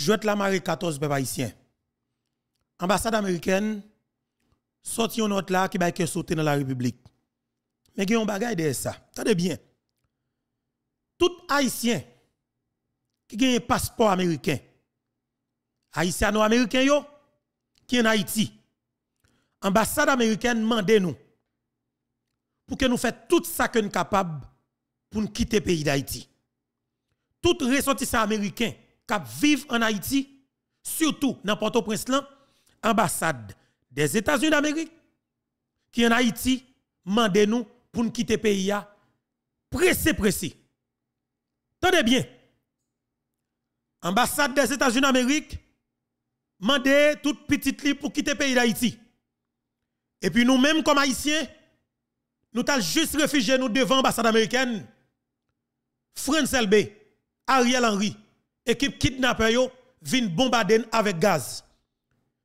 Jouette la marée 14 peuple haïtien. Ambassade américaine sorti une note là qui va que sauter dans la République. Mais qui a ça. Tendez bien. Tout haïtien qui a un passeport américain. ou américain yo qui est en Haïti. Ambassade américaine mande nous pour que nous fassions tout ça que nous sommes capables pour nous quitter le pays d'Haïti. Tout ressortissant américain qui vivent en Haïti, surtout dans Port-au-Prince, ambassade des États-Unis d'Amérique, qui en Haïti, mandez nous pour nous quitter le pays. Pressé, pressé. Tenez bien. Ambassade des États-Unis d'Amérique, mandez toute petite li pour quitter le pays d'Haïti. Et puis nous-mêmes, comme Haïtiens, nous avons juste réfugié nous devant l'ambassade américaine. France LB, Ariel Henry, équipe kidnapper yo vient bombarder avec gaz.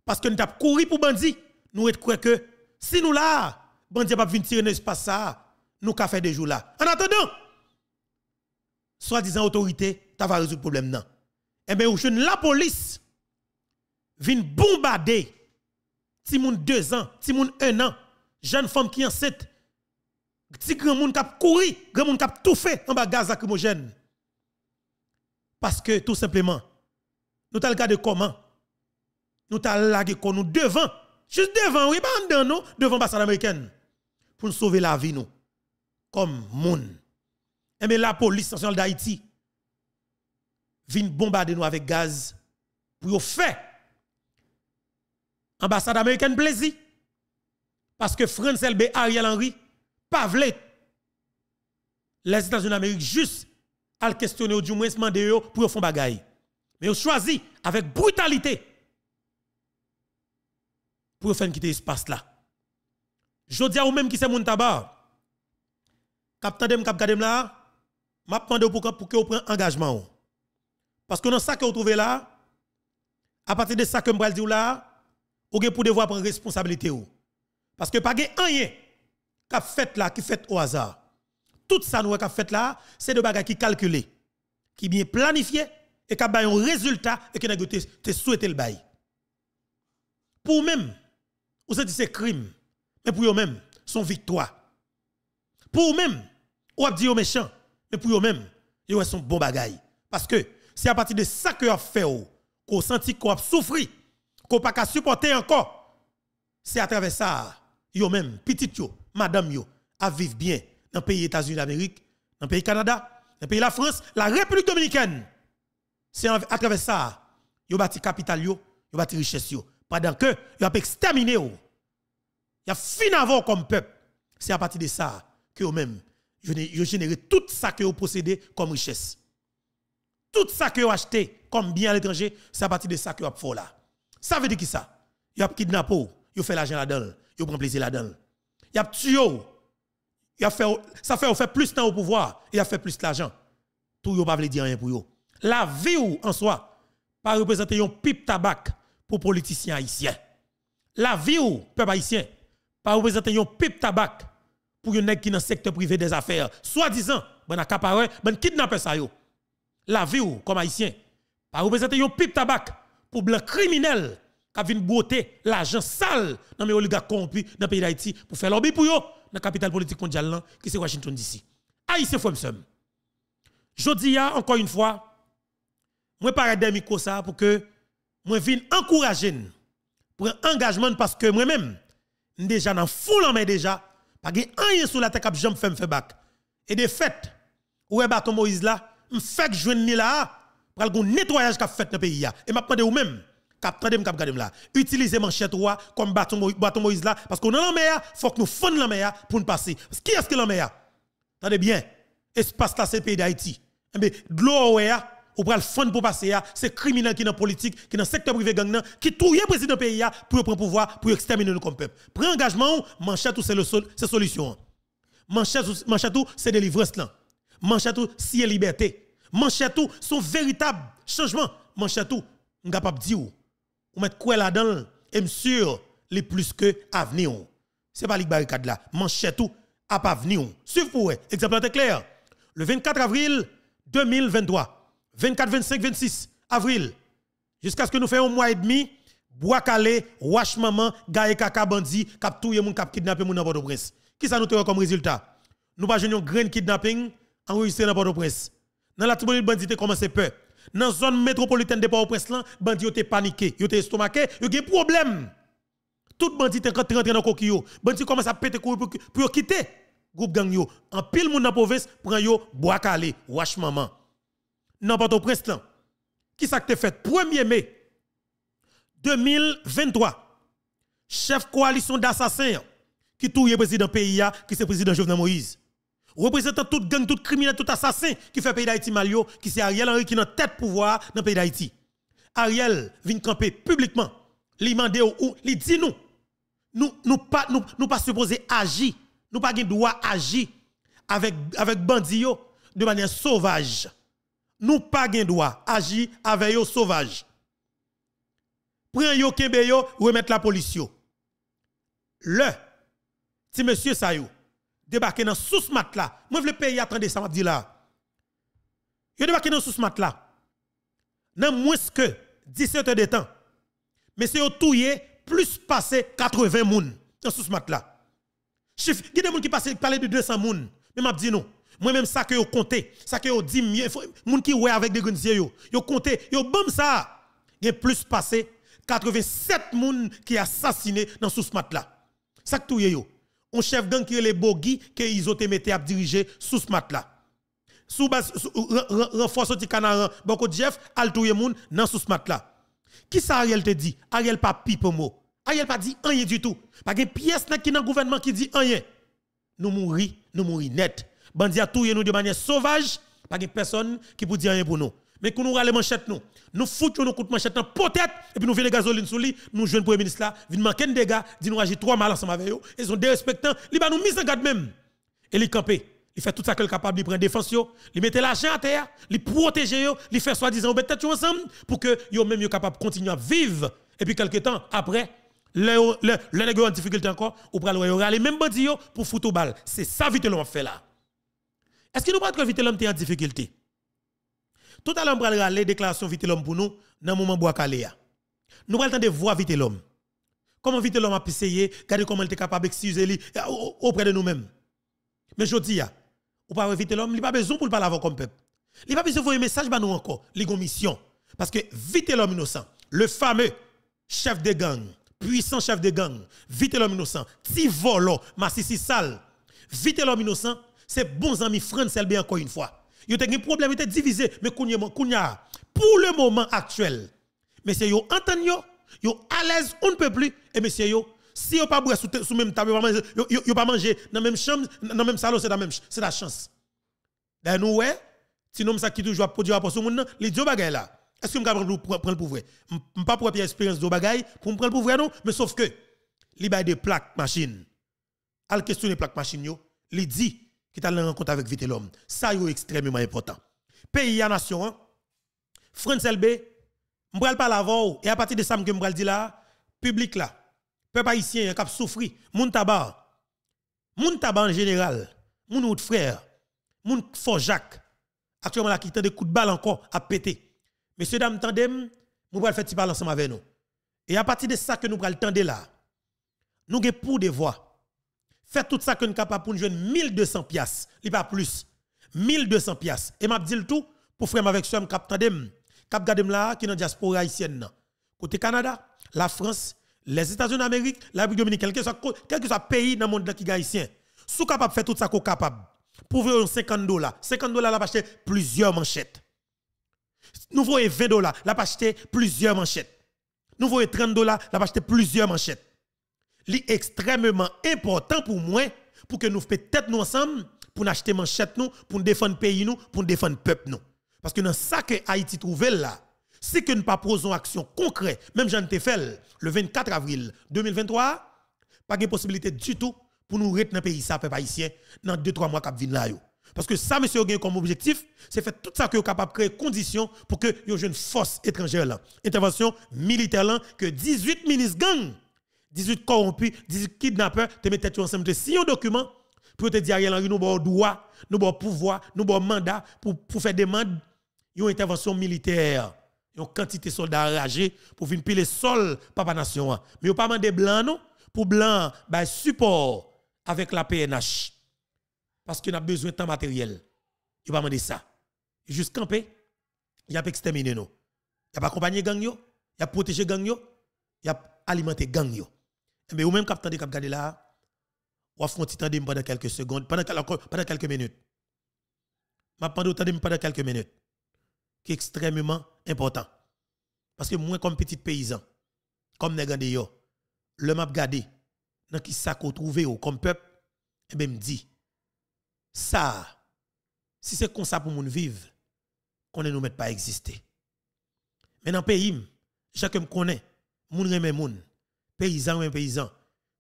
Parce que nous avons couru pour bandit, nous cru que si nous là, Bandi pas venir tirer dans espace ça, nous avons fait des jours là. En attendant, soi-disant autorité, ta va résoudre le problème non. Eh bien, la police vient bombarder ti moun deux ans, ti moun un an, jeune femme qui enceinte, ti grand moun kap couru, grand moun kap tout fait en bas gaz lacrymogène. Parce que tout simplement, nous t'as de comment nous t'as lagué nous devant, juste devant, oui, pas devant nous, l'ambassade américaine, pour nous sauver la vie, nous, comme monde. Et eh, bien la police nationale d'Haïti vient bombarder nous avec gaz pour faire ambassade américaine plaisir. Parce que France LB, Ariel Henry, pas les États-Unis d'Amérique juste à le questionner ou du moins demander pour faire bagaille. Mais on choisit avec brutalité pour faire quitter espace là. Je dis à vous même qui c'est mon tabac. Captain dem cap gadem là, m'a demandé pour pour que vous preniez engagement. Oh. Parce que dans ça que vous trouvez là, à partir de ça que je dire là, vous avez pour devoir prendre responsabilité. Oh. Parce que pas rien qui fait là, qui fait au hasard tout ça nous a fait là, c'est des bagages qui calculé, qui bien planifié et qui a un résultat et qui a souhaité le bail. Pour même, vous avez dit c'est crime, mais pour eux-mêmes, une victoire. Pour même, mêmes avez dit un méchant, mais pour eux-mêmes, c'est un bon bagaille. Parce que c'est à partir de ça que vous fait qu'on senti qu'on a souffert, qu'on pas supporter encore. C'est à travers ça, vous même, petit yo, madame yo, à vivre bien, dans le pays États-Unis d'Amérique, dans le pays Canada, dans le pays la France, la République dominicaine. C'est à travers ça, vous ont bâti capital, vous ont bâti richesse. Pendant que vous ont exterminé, ils ont fini avant comme peuple. C'est à partir de ça que eux-mêmes, ont généré tout ça que vous possédez comme richesse. Tout ça que vous acheté comme bien à l'étranger, c'est à partir de ça que vous fait là. Ça veut dire qui ça? Vous ont kidnappé, ils ont fait l'argent là-dedans, vous ont pris plaisir là-dedans. Vous ont tué il a fait, ça fait, fait plus de temps au pouvoir, il a fait plus l'argent Tout yon pas veut dire rien pour yo. La vie ou en soi, pas représenter yon pipe tabac pour politiciens haïtiens. La vie ou peuple haïtien, pas représenter yon pipe tabac pour yon mec qui dans secteur privé des affaires, soi-disant, ben accapareur, ben kidnappé ça yo. La vie ou comme haïtien, pas représenter yon pipe tabac pour les criminel qui vient botter l'argent sale dans les oligarques corrompus dans le pays d'Haïti pour faire l'objet pour yo la capitale politique mondiale, qui c'est Washington DC. c'est ah, Fomsum. Je dis, encore une fois, je parle de micros ça pour que je vienne encourager pour un engagement parce que moi-même, déjà dans foule en main déjà, pas que rien sur la tête cap jambe me fait bac. Et de fait, ou est Baton Moïse là, me fait que je là pour un nettoyage qu'a fait dans le pays. Et m'a demandé ou même utilisez manchette comme bâton bâton Moïse là parce qu'on est la mer faut que nous fond la mer pour nous passer qui est-ce que la mer attendez bien espace là c'est pays d'Haïti mais eh de l'eau ou pral fond pour passer c'est criminel qui dans politique qui dans secteur privé gang qui touye président pays pour prendre pouvoir pour exterminer nous comme peuple prend engagement manchette c'est le c'est solution manchette c'est délivrance là manchette c'est liberté manchette son véritable changement manchette on capable dire on mettre quoi là-dedans et me sûr les plus que avenir. n'est pas les barricades là, manchette tout à pas venir. Suivez pour exemple clair. Le 24 avril 2023, 24 25 26 avril jusqu'à ce que nous fassions un mois et demi Bois Calais, Wash Maman, Gaye Kaka Bandi, Kap Touye Moun, Kap Kidnappé Moun dans Port-au-Prince. Qui ça nous yon comme résultat? Nous pas un grand kidnapping enregistré dans Port-au-Prince. Dans la le bandit commencé peur dans la zone métropolitaine de Port-au-Prince, les bandits ont paniqué, ils ont estomaqué, ils ont des problèmes. Tout bandit est rentré dans le Les bandits commençaient à péter pour, pour quitter groupe gang En pile moun dans province prend yo bois calé, wash maman. Dans Port-au-Prince Qui s'est fait 1er mai 2023 chef coalition d'assassins qui le président pays qui c'est président Jovenel Moïse représentant toute gang, tout criminel, tout assassin qui fait pays d'Haïti mal qui c'est Ariel Henry qui n'a tête pouvoir dans pays d'Haïti. Ariel vient camper publiquement, lui demande ou, lui dit nous, nous nous pas nous, pas supposé agir, nous pas droit agir avec avec bandits de manière sauvage. Nous pas droit agir avec yo sauvage. Prends yo kembe yo, remettre la police yo. Le, si monsieur yo, débarqué dans sous mat là. Moi je veux payer ça m'a dit là. Yo débarqué dans sous mat Dans moins que 17 heures de temps. Mais c'est touyé plus passé 80 moun dans sous mat là. Chiffre, il y a des gens qui passent de 200 moun. Mais m'a dit non. Moi même ça que yo compte. ça que yo dit mieux, moun qui ouais avec des grands yo, yo compté, yo bam ça. Il plus passé 87 moun qui assassiné dans sous mat Ça que Touye yo on chef gang qui les bogi que ils ont été à diriger sous ce matelas. là sous base renforce du canard, hein. beaucoup Jeff al touye moun dans sous ce matelas. là qui ça Ariel te dit Ariel pas pipe mot Ariel pas dit rien du tout pas une pièce qui dans gouvernement qui dit rien nous mourir nous mourir net bandi a touye nous de manière sauvage pas une personne qui peut dire rien pour nous mais quand nous allons manchette nous, nous foutons nos coups de manchette peut-être, et puis nous venons la gasoline sous nous jouons pour premier ministre là, nous manquer des dégâts, dit nous agir trois mal ensemble avec eux, ils sont dérespectants, ils bah, nous mis en garde même. Et les camper, ils font tout ça qu'ils sont capables, ils prennent défense, ils mettent l'argent à terre, ils protègent, ils font soi-disant tête ensemble pour que eux même soient capables de continuer à vivre. Et puis quelques temps après, les ont en difficulté encore, ou vont aller même bandits pour foutre au bal. C'est ça vite l'on fait là. Est-ce que nous pas que vite l'homme en difficulté? Tout à l'heure, on va aller déclaration vite l'homme pour nous, dans le moment où on Nous allons de voir vite l'homme. Comment vite l'homme a essayé, essayer, comment il était capable d'excuser euh, auprès de nous-mêmes. Mais je dis, ah, On pas vite l'homme, il n'y a pas besoin pour parler avant comme peuple. Il n'y a pas besoin de un message à nous encore, il a mission. Parce que vite l'homme innocent, le fameux chef de gang, puissant chef de gang, vite l'homme innocent, ti volo, massissi sale, vite l'homme innocent, c'est bons amis France bien encore une fois. Yo te des problèmes, il te divisé, mais pour le moment actuel, messieurs yo entend yo, yo à l'aise, on ne peut plus, et messieurs yo, si yo pas sous même table, yo, yo, pas manger dans même chambre, dans même salon, c'est la même, c'est la chance. D'ailleurs, ben nous, ouais, sinon, ça qui toujours produire rapport sur monde les deux bagailles là. Est-ce que je peux prendre le pouvoir? Je ne pas pour l'expérience de bagaille pour prendre le pouvoir, non? Mais sauf que, il y des plaques machines. Al questionner plaques machines, les dit, qui t'a en rencontre avec vite l'homme. Ça, est extrêmement important. Pays à nation, hein. France LB, m'bral pas l'avant, et à partir de ça, m'bral m'bral dit là, public là, peuple haïtien, cap hein, souffrir, moun tabar, moun tabar en général, moun autre frère, moun fort actuellement là qui tente de coups de balle encore à péter. Messieurs, dames, tandem, je ne faire petit ensemble avec nous. Et à partir de ça que nous allons tendre là, nous avons pour voix. Faites tout ça que nous capable pour nous 1200 pièces, il pas plus. 1200 piastres. Et m'a dit le tout pour faire avec ce m'cap tandem, cap gadem là qui dans diaspora haïtienne Côté Canada, la France, les États-Unis d'Amérique, la République dominicaine, quel que soit pays dans le monde qui est haïtien. Sous capable faire tout ça qu'on capable. Pour vous 50 dollars, 50 dollars là acheté plusieurs manchettes. Nous voyons 20 dollars, là acheter plusieurs manchettes. Nous voyons 30 dollars, là acheter plusieurs manchettes li extrêmement important pour moi, pour que nous peut-être nous ensemble, pour acheter manchette nous, pour nous défendre pays nous, pour nous défendre peuple nous. Parce que dans ça que Haïti trouve là, si que nous pas d'action action concrète, même Jean fait le 24 avril 2023, pas de possibilité du tout pour nous retenir pays ça, peuple haïtien, dans deux trois mois qui là. Parce que ça, monsieur, comme objectif, c'est faire tout ça que capable créer conditions pour que ait une force étrangère là. Intervention militaire là, que 18 ministres gang 18 corrompus, 18 kidnappeurs, te mettez ensemble, te a un document pour te dire Ariel Henry, nous avons droit, nous avons pouvoir, nous avons mandat pour, pour faire demande une intervention militaire. Une quantité de soldats enragés pour venir le sol, papa nation. Mais vous pas mandé blanc, non? Pour blanc, un bah, support avec la PNH. Parce qu'on a besoin de temps matériel. Vous pas mandé ça. Juste campé, il a exterminé nous. Il a accompagné gang yo, il a protégé gang yo, il a alimenté gang mais eh ben, ou même vous de cap garder là, ou font petit pendant quelques secondes, pendant, quelques minutes. Je pendant autant de pendant quelques minutes, qui est extrêmement important. Parce que moi, comme petit paysan, comme négandé le map gardé, dans qui ça qu'on trouvé comme peuple, et eh ben me dit, ça, si c'est comme ça pour moun vivre, qu'on ne nous mette pas exister. Mais dans le pays, chacun connaît, moun remet moun. Paysan ou paysan,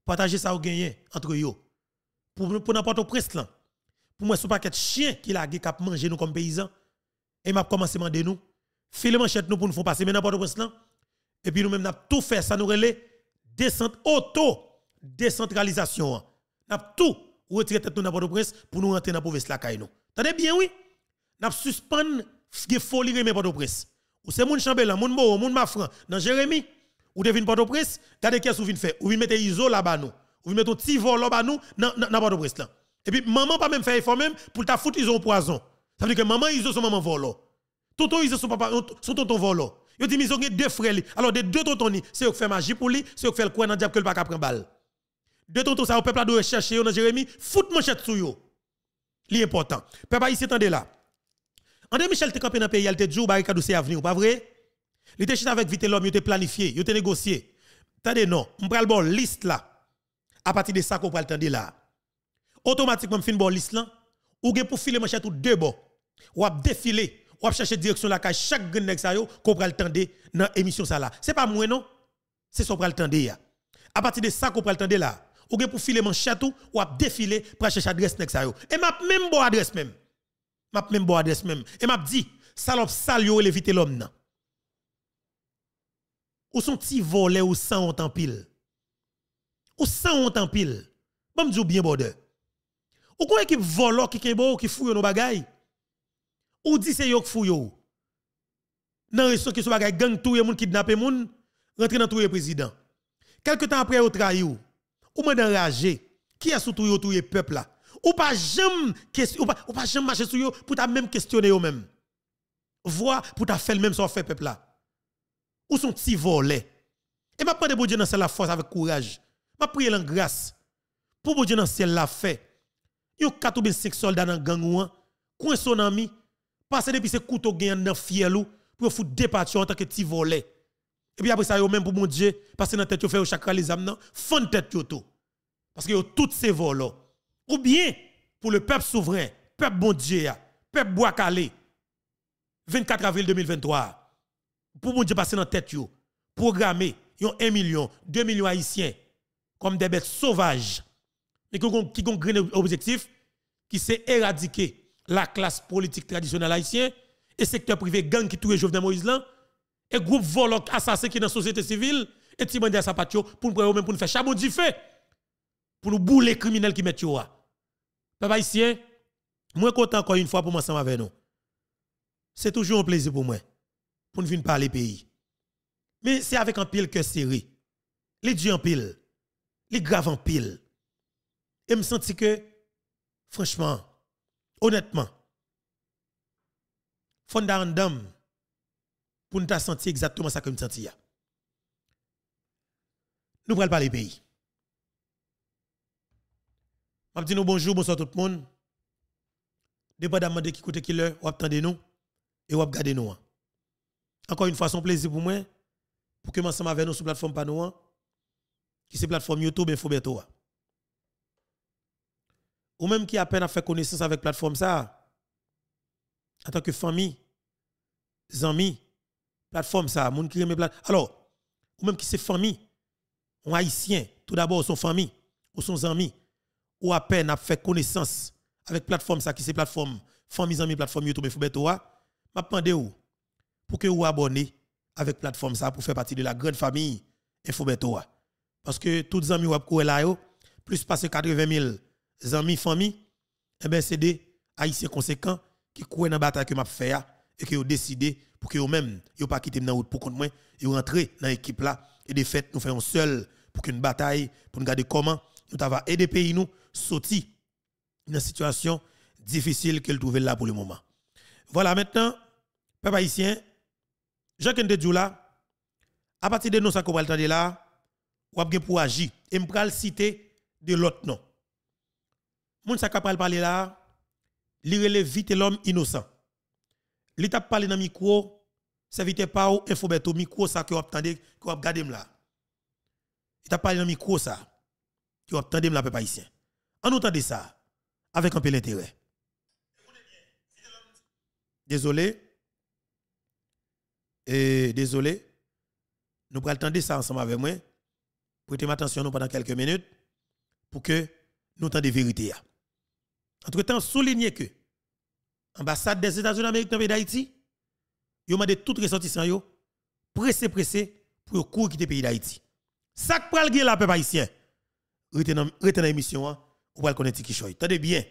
Partagez ça au gagné entre eux. Pour, pour n'importe au prince là. Pour moi, ce paquet de chien qui l'a cap manger nous comme paysans. Et m'a commencé à demander nous. File manchette nous pour nous faire passer mais n'importe au prince là. Et puis nous même n'a tout fait ça nous relais descente auto décentralisation. Hein. N'a tout retiré tête nous n'importe prince pour nous rentrer dans province la oui. nous. Tendez bien oui. N'a est folie remet n'importe au prince. Ou c'est mon chambellan, mon beau, mon mafran dans Jérémie ou te vin Port-au-Prince, t'as des caisses ou vin faire, ou vin iso là-bas nous, ou vin mettre un petit vol là-bas nous dans Port-au-Prince là. Et puis maman pas même fait effort même pour ta foutre iso poison. Ça veut dire que maman iso son maman volo. Tonton iso son papa son tonton volo. Yo dit ont deux frères. Alors des deux tontons, c'est qui fait magie pour lui, c'est qui fait le coin dans diable que le pas prendre balle. Deux tontons ça au peuple a doit chercher dans Jérémie, fout manchette sous yo. L'important. important. Peuple ici tendez là. André Michel t'es campé dans pays, il te dit barricade c'est avenir, pas vrai? Les te avec vite l'homme, yo te planifié, yo te négocié. attendez non, on le bon liste là. À partir de ça qu'on pral de là. Automatiquement fin bon liste là, ou gen pour filer manchette ou deux bon. Ou ap défiler, ou ap chercher direction la chaque gen nèg sa yo qu'on pral dans émission ça là. C'est pas moi non. C'est son pral le ya. À partir de ça qu'on pral tendre là. Ou gen pour filer manchette ou ou ap défiler pour chercher adresse nèg sa Et m'a même bon adresse même. Map même bon adresse même. Et map e dit salop sal yo l'éviter l'homme ou sont petit volés ou sans honte en pile. Ou sans honte en pile. Bon, je bien borde. Ou quoi équipe volo qui kembo qui fouille nos bagay. Ou dit c'est yo qui fouille yo? Nan resto qui bagay gang touye moun kidnappe moun, rentre dans touye président. Quelque temps après ou trahi ou, ou m'a qui a sous touye ou touye peuple là? Ou pas jamais ou pas, ou pas jamais marcher sou yo pour ta même questionner yo même. Voir pour ta faire même sans faire peuple là ou son petit volet. Et m'a prendre bon Dieu dans la force avec courage. M'a prier en grâce. Pour bon Dieu dans ciel la fait. Yon 4 ou 5 soldats dans gang ou coin son ami, passer depuis ce couteau gagne dans fiel ou pour foutre départure en tant que petit volet. Et puis après ça yon même pour mon Dieu, parce que dans tête yon fait chakra les âmes Fon fond tête yon. tout. Parce que yon toutes ces volets. Ou bien pour le peuple souverain, peuple bon Dieu, peuple bois calé. 24 avril 2023 pour moi, Dieu passer dans la tête, yo, programmer, yon 1 million, 2 millions haïtiens, comme des bêtes sauvages, mais qui ont un objectif, qui c'est éradiquer la classe politique traditionnelle haïtienne, et secteur privé gang qui touche Jovenel Moïse là, et groupe volok assassin qui est dans la société civile, et Timandé Sapatio, pour nous même pour nous faire chabon pour nous bouler les criminels qui mettent yo. Papa haïtien, moi content encore une fois pour moi ensemble avec nous. C'est toujours un plaisir pour moi pour nous venir parler pays. Mais c'est avec un pile que serré. Les dieux en pile. Les graves en pile. Et me sens que, franchement, honnêtement, fondamentalement, pour nous sentir exactement ça que nous senti. Nous prenons parler pays. Je dis bonjour, bonsoir tout le monde. Dépendamment de qui côté qui l'heure, vous attendez nous et ou regardez nous. Hein. Encore une fois, son plaisir pour moi pour que ensemble avec nous sur la plateforme Panouan, qui c'est plateforme YouTube faut voir. Ou même qui a peine à faire connaissance avec plateforme ça, en tant que famille, amis, plateforme ça, Alors, ou même qui c'est famille, on haïtien, tout d'abord son famille, ou son ami, ou à peine à faire connaissance avec plateforme ça qui c'est plateforme famille amis plateforme YouTube Info Beto, m'a pendé ou pour que vous abonnez avec plateforme ça pour faire partie de la grande famille Infobeto. Parce que tous les amis qui là, plus de 80 000 amis, famille, eh ben, c'est des haïtiens conséquents qui courent dans la bataille que m'a fait et qui ont décidé pour que vous-même, vous pas route pour contre moi, et dans l'équipe là et de fait, nous faisons seul pour qu'une bataille pour nous garder comment nous avons aider pays nous sortir dans situation difficile qu'elle trouvait là pour le moment. Voilà maintenant, peuple haïtien, Jacques Ndedjou là, à partir de nous, ça qu'on va le là, ou bien pour agir. Et je vais citer de l'autre nom. Moun sa kapal parler là, li rele vite l'homme innocent. Li t'a parlé dans micro, vite pas ou infobeto e micro ça que vous attendez, que vous gardez là. Il t'a parlé dans micro ça, que vous attendez là peuple haïtien. En entendant ça avec un peu d'intérêt. Désolé. Et désolé, nous temps de ça ensemble avec moi. Prêtez attention pendant quelques minutes pour que nous entendions vérité. Hein. Entre-temps, soulignez que l'ambassade des États-Unis d'Amérique dans le pays d'Haïti, ils ont demandé tout ressortissant, pressé, pressé, pour courir quitter le pays d'Haïti. Ça que pral la peuple haïtien. Retenez l'émission, pour hein, le connaître qui choisit. Tenez bien.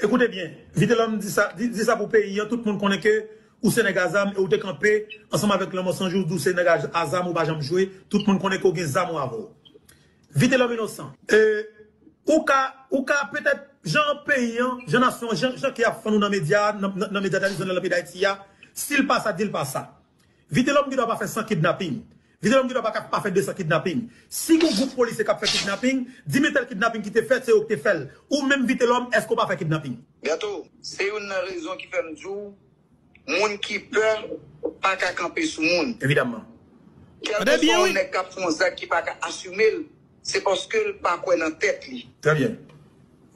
Écoutez bien, vite l'homme dit ça, dit, ça pour pays, hein. tout le monde connaît que ou Sénégal Zam, et ou te campé, ensemble avec l'homme sans jour, d'où Sénégal Azam ou Bajam jouer, tout le monde connaît qu'on a Zam ou avant. Vite l'homme innocent. ou ka, ou ka peut-être, Jean payant, hein, Jean nation, Jean qui a fait nous dans les médias, dans les médias dans la pays d'Haïti, s'il passe ça, dit passe ça. Vite l'homme qui doit pas faire 100 kidnapping. Vite l'homme qui doit pas faire 200 kidnapping. Si vous groupe policier qui fait kidnapping, dis-moi tel kidnapping qui t'est fait, c'est au que fait. Ou même vite l'homme, est-ce qu'on pas faire kidnapping? Bientôt, c'est une raison qui fait un jour Monde qui peur pas qu'à camper sous monde. Évidemment. Quel on on est cap ça qui pas qu'à assumer, c'est parce que le pas quoi dans tête Très bien.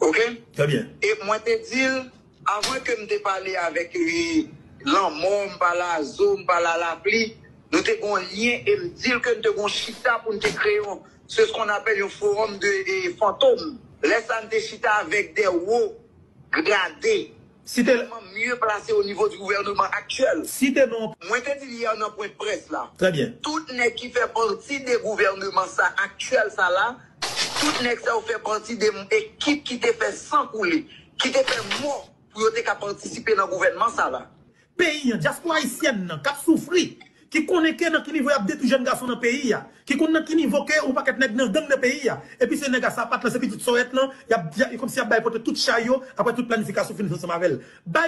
OK Très bien. Et moi te dis avant que me parler avec lui, euh, l'homme pas la zoom pas la l'appli, nous te un lien et me dire que nous te un chita pour nous te créer ce qu'on appelle un forum de fantômes. laisse te chita avec des hauts gradés si mieux placé au niveau du gouvernement actuel. Si t'es non. Moi, il dit a dans point de presse là. Très bien. Tout n'est qui fait partie des gouvernements ça actuel ça là. Tout n'est ça fait partie des équipe qui te fait sans qui te fait mort pour qu'à participer dans le gouvernement ça là. Pays, diaspora haïtienne, qui a souffert qui connaît que dans quel niveau y a des tout jeunes garçons dans le pays, qui connaît dans qui niveau que ou pas qu'être nègre dans le pays, et puis ces nègres ça pas dans ces petit soirées là, il comme si il y a porté tout chaillot après toute planification finie avec Marvel.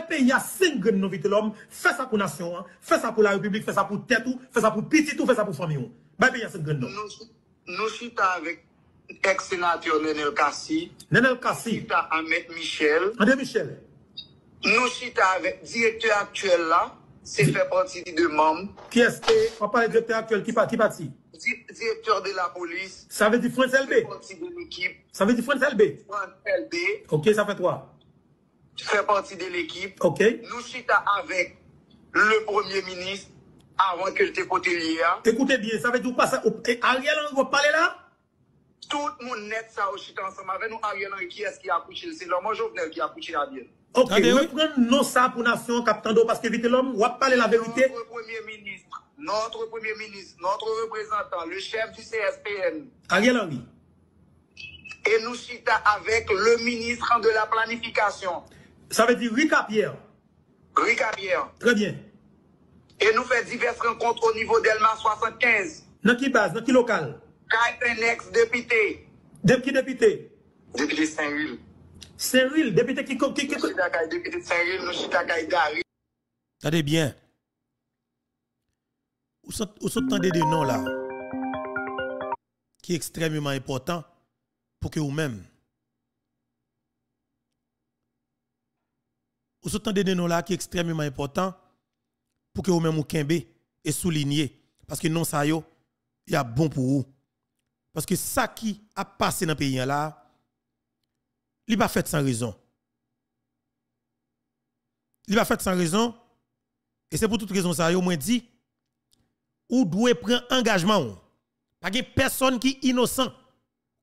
pays il y a cinq grandes novités l'homme, fais ça pour la nation, hein. fais ça pour la République, fais ça pour tête tout, fais ça pour petit tout, fais ça pour famille. pays il y a cinq grandes. Nous nous sommes avec lex sénateur Nenel Kassi. Nenel Kassi. Nous sommes avec Michel. Nous sommes avec directeur actuel là c'est fait partie de membres. Qui est-ce On parle du directeur actuel, qui parti parti Directeur de la police. Ça veut dire France LB. Ça veut dire France LB. France LB. Ok, ça fait Tu fais partie de l'équipe. Ok. Nous chita avec le premier ministre avant que je t'écoute l'IA. Écoutez bien, ça veut dire pas ça. Ariel, on va parler là Tout le monde net ça au chita ensemble avec nous. Ariel, qui est-ce qui a couché C'est l'homme moi Jovenel qui a couché Ariel. Ok, nous prenons ça pour nation, Captain Do, parce que vite l'homme, on va parler la vérité. Notre premier ministre, notre premier ministre, notre représentant, le chef du CSPN. Ariel Henry. Et nous citons avec le ministre de la planification. Ça veut dire Rui Pierre. Rika Pierre. Très bien. Et nous fait diverses rencontres au niveau d'Elma 75. Dans qui base, dans qui local? un ex-député. Depuis député? depuis saint Hul. Cyril, député qui... Député Seril, nous sommes Attendez bien. Vous entendez des noms là, qui est extrêmement important pour que vous-même. Vous entendez des noms là, qui est extrêmement important pour que vous-même vous kembe et souligner. Parce que non, ça il y a bon pour vous. Parce que ça qui a passé dans le pays là, il pas fait sans raison. Il pas fait sans raison. Et c'est pour toute raison ça, au moins dit, ou doit prendre engagement. Pas de personne qui est innocent,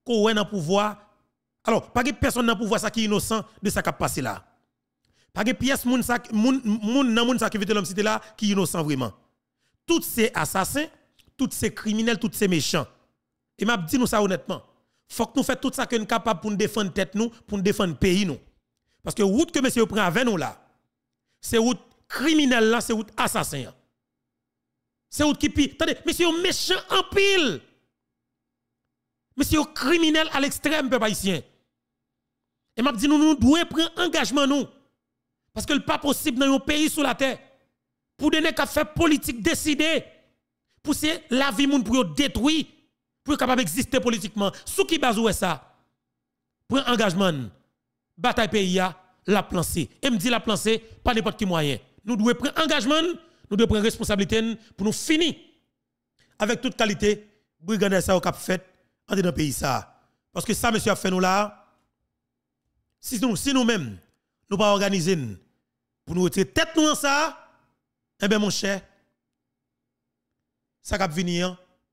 qui est pouvoir. Alors, pas de personne dans pouvoir ça qui est innocent de ça qui a passé là. Pas de pièce sa, moun, moun qui l'homme là qui innocent vraiment. Toutes ces assassins, toutes ces criminels, toutes ces méchants. Et m'a dit nous ça honnêtement faut que nous fassions tout ça que nous sommes capables pour nous défendre tête nous, pour nous défendre pays nous. Parce que route que monsieur prend avec nous là, c'est route criminelle là, c'est route assassin. C'est route qui pire. Attendez, monsieur méchant en pile. Monsieur criminel à l'extrême peuple haïtien. Et m'a dit nous nous devons prendre engagement nous. Parce que le pas possible dans un pays sous la terre pour donner qu'à faire politique décider pour c'est la vie moun pour détruire pour être capable d'exister politiquement. Sous qui base ça? Pour engagement, bataille pays la plancer. Et me dit la plancer pas n'importe qui moyen. Nous devons prendre engagement, nous devons prendre responsabilité pour nous finir avec toute qualité brigandais ça au cap fait dans pays ça. Parce que ça monsieur a fait nous là si nous si nous-mêmes nous pas organiser pour nous retirer tête nous en ça, eh bien mon cher, ça va venir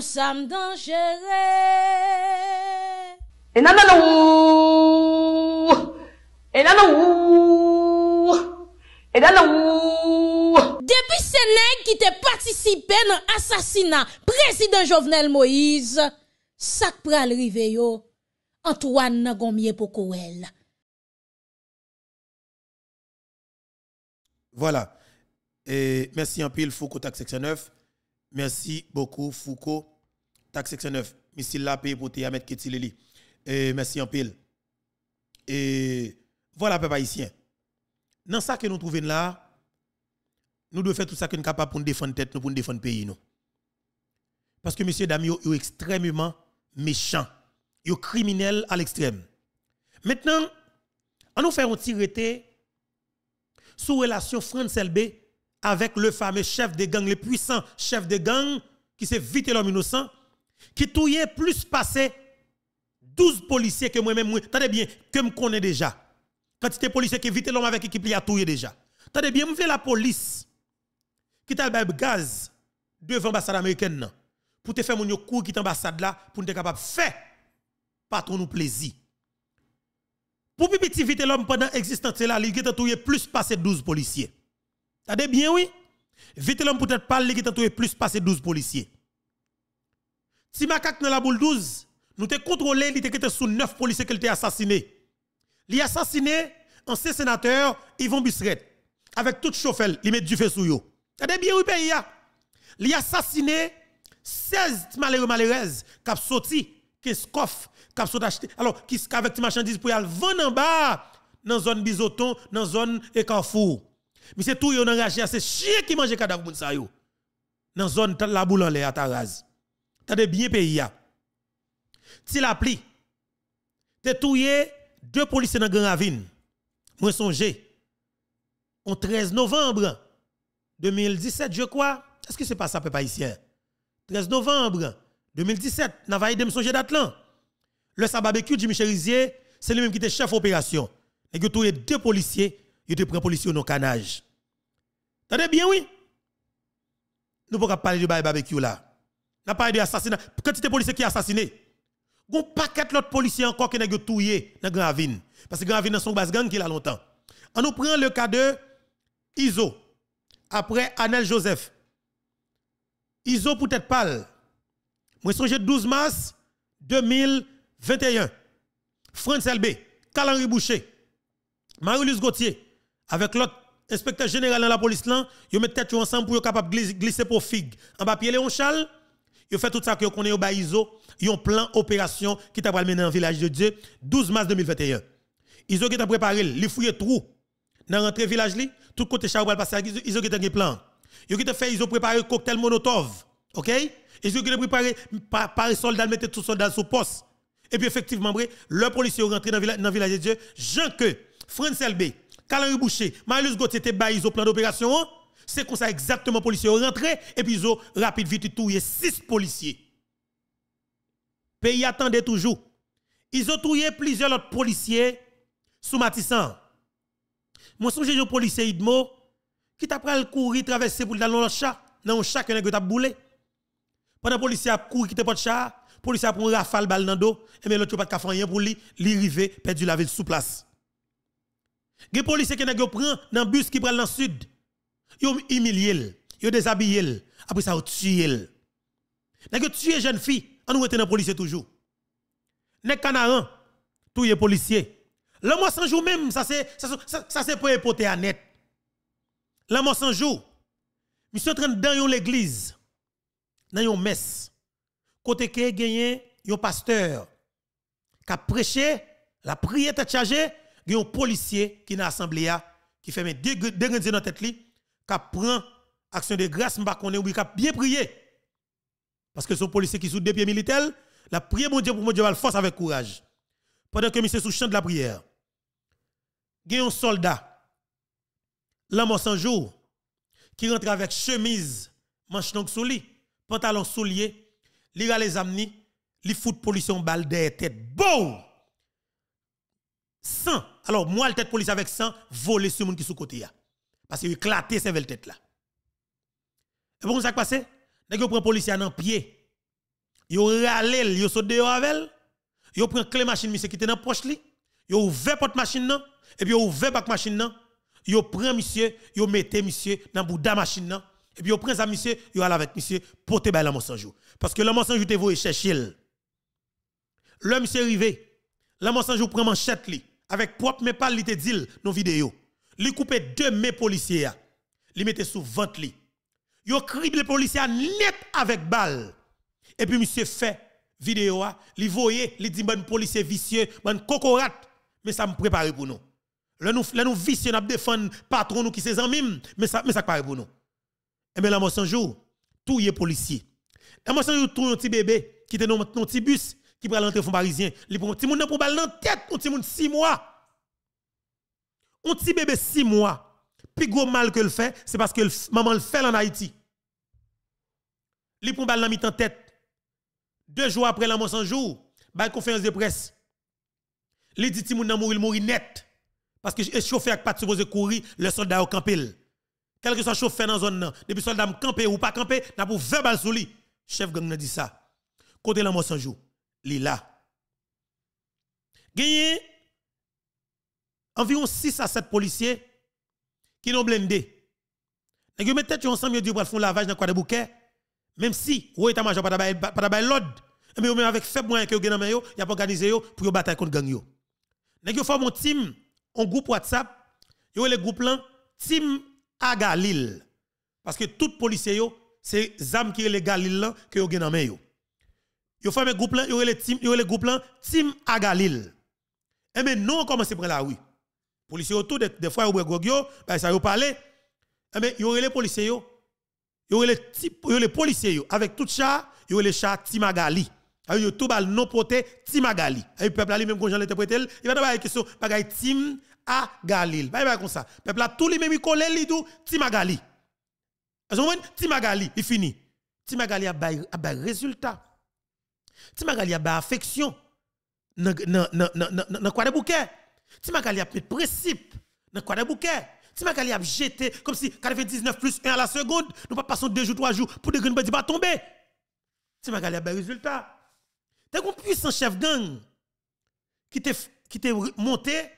sam et E nananou Et nananou nananou Depuis Seneg qui te participé dans l'assassinat président Jovenel Moïse Sak pral rive Antoine Nagomye pokoel. Voilà Et merci en pile Foucault contact Section 9 Merci beaucoup, Foucault. Taxe 69, missile la paix pour te mettre merci en pile. Et voilà, peuple haïtien. Dans ça que nous trouvons là, nous devons faire tout ça que nous sommes capables pour nous défendre tête, pour nous défendre pays. Parce que M. Damio est extrêmement méchant. Il est criminel à l'extrême. Maintenant, on nous fait un petit sur relation France-LB avec le fameux chef de gang, le puissant chef de gang, qui s'est vite l'homme innocent, qui touye plus passé 12 policiers que moi-même, moi, bien, que je connais déjà. quand es policier qui vite l'homme avec l'équipe, il a touillé déjà. T'as bien, je la police qui t'a le gaz devant l'ambassade américaine pour te faire mon cours qui l'ambassade là, pour te capable de faire patron nous plaisir. Pour petit vite l'homme pendant l'existence là, il a touillé plus passé 12 policiers. T'as bien, oui. Vite l'homme peut-être parler qui t'a plus passé 12 policiers. Si ma kak dans la boule 12, nous t'es contrôlé, il était sous 9 policiers qu'il t'a assassiné. Il a assassiné ancien sénateur Yvon Bissret, avec tout chauffeur, il met du feu yo. eux. T'as bien, oui, pays. Il a assassiné 16 malheureux malheureuses qui ont sauté, qui coffre, qui ont acheté, alors qui avec des marchandises pour y aller vendre en bas dans la zone bisoton, dans la zone et mais c'est tout yon enragé, c'est chien qui mange cadavre moun sa yo. Dans zone la boule en l'air à Taraz. Tade bien pays ya. Ti la pli. Te touye deux policiers dans Grand Ravine. Moi songe. En 13 novembre 2017, je crois. Est-ce que c'est pas ça, peuple haïtien? 13 novembre 2017, Navaï de songe d'Atlan. Le sa du Michel Rizier, c'est lui-même qui était chef opération. Et que touye deux policiers il te prend policier non canage. dit bien, oui? Nous ne pouvons pas parler de barbecue là. Nous pas de Quand tu de policier qui assassiné. Gon paquet l'autre policier encore qui n'a touillé dans Grand Avine. Parce que Grand dans son base gang qui là longtemps. On nous prend le cas de Iso. Après Anel Joseph. Iso peut-être pâle. Moi, le 12 mars 2021. France LB, Calenri Boucher, marie louise Gauthier, avec l'autre inspecteur général dans la police là, ils mettent tête ensemble pour être capable de glisser pour figue. En papier Léon Charles, ils fait tout ça que est au Baizo, ils ont plan opération qui t'a mené en village de Dieu 12 mars 2021. Ils ont préparé, ils fouillé trou dans rentré village li, tout côté charbon passé, ils ont un plan. Ils ont fait ils ont préparé cocktail monotov. OK Ils ont préparé par, les soldats, mettre tout soldats sous poste. Et puis effectivement, le policier est rentré dans le village de Dieu, Jean que France LB Calan bouché, Marius Gauthier était baillé au plan d'opération. C'est comme ça exactement policiers rentrés et puis ils ont rapidement vite tué six policiers. Pays attendait toujours. Ils ont tué plusieurs autres policiers sous Matissan. Moi suis un policier Idmo qui t'a pris le courir traverser pour dans le chat, dans un chat que t'a boulé. Pendant policier a couru quitter pas de chat, policier a pris un rafale balle dans dos et eh mais l'autre pas de rien pour lui, il rivé perdu la ville sous place. Les policiers qui prennent dans le bus qui prend dans le sud, ils ont humilié, ils ont déshabillé, après ça, ils ont tué. Ils ont tué jeune fille, on nous dans les policiers toujours. Les canarans, tous les policiers. Le mois sans jour même, ça c'est ça, ça, c'est pour époter à net. Le mois sans jour, en train dans l'église, dans une messe, côté qui gagné un pasteur qui a prêché, la prière est chargée, il y a un policier qui dans l'assemblée qui fait deux grenades dans tête qui prend action de grâce m'pa connait ou bien prié parce que son policier qui sous deux pieds militaires la prière mon Dieu pour mon Dieu force avec courage pendant que monsieur sous chant de la prière il y a un soldat l'homme sans jour qui rentre avec chemise manche donc sous lui pantalon soulier li les amis li fout policier en balle derrière tête beau Sans alors, moi, le tête police avec sang, voler ce monde qui est sous côté. Parce qu'il ces belles têtes là. Et pour ça qui passe, Vous prenez prend policier dans pied. Yo râlé, yo saute dehors avec yo prend clé machine monsieur qui était dans poche Vous yo ouvert porte machine et puis vous ouvert bac machine Vous prenez prend monsieur, vous mettez monsieur dans bout machine et puis vous prend ça monsieur, vous allez avec monsieur porter faire la mensonge. Parce que la mensonge te chez chercher. Le monsieur arrivé, la mensonge prend manchette avec propre mais pas l'idée te dit nos vidéos. Li coupé deux mes policiers. Li mette sous vente li. Yo les policiers net avec balle. Et puis monsieur fait vidéo a, li voyé, li dit bon policier vicieux, bon cocorate. mais ça me prépare pour nous. Là nous là nous vicieux n'a défendre patron nous qui ses amis, mais ça mais ça prépare pour nous. Et eh bien là mon jour, tout est policier. Là mon jour tout un petit bébé qui était dans un petit bus qui prend l'entrée fond parisien. Li pour un petit monde pour balle dans tête, un petit 6 mois. Un petit bébé 6 mois. Plus gros mal que le fait, c'est parce que maman le fait en Haïti. Li pour balle dans mitan en tête. Deux jours après l'amour sans jour, une conférence de presse. Li dit ti moun nan mouri, il net. Parce que le chauffeur pas supposé courir, le soldat au campé. Quel que soit chauffeur dans la zone, depuis soldat campé ou pas campé, n'a pas 20 balles sous lui. Chef gang dit ça. Côté mort sans jour li là. Gagné environ 6 à 7 policiers qui l'ont blindé. Nèg yo leur tête ensemble pour faire lavage dans quoi de bouquet même si ou état major pas pas bail l'ordre mais même avec faible moyen que yo dans main yo organisé pour yo battre contre gang yo. Nèg yo un team un groupe WhatsApp yo le groupe là team Agalil parce que tout policier yo c'est armes qui est le Galil que yo gen main yo. Yo ont groupe là, yo rele ils yo rele groupe là, Team Agalil. Et eh ben, non non commence à prendre la oui. Les policiers autour, des fois, ils ont ben, ça ils parlé. Et eh bien, ils Yo les policiers. Ils ont les policiers. Avec tout chat, ah, yo les chats Team Agali. a ont tout le non poté Team Agali. Et eh, le peuple, même quand j'en interprété, il va avoir une question, bagay Team Agalil. bye comme ça. peuple peuple, tous les mêmes, ils collent, ils disent Team Agali. Vous moment Team Agali, il finit. Team Agali a bail résultat Ti magal y a affection dans nan de bouquet. Ti magal y a met principe dans quoi de bouquet. Ti magal y a jeté comme si 99 plus 1 à la seconde, nous pas passons 2 jours 3 jours pour ne tombent pas tomber. Ti magal y a résultat. T'es un puissant chef gang qui t'est qui monté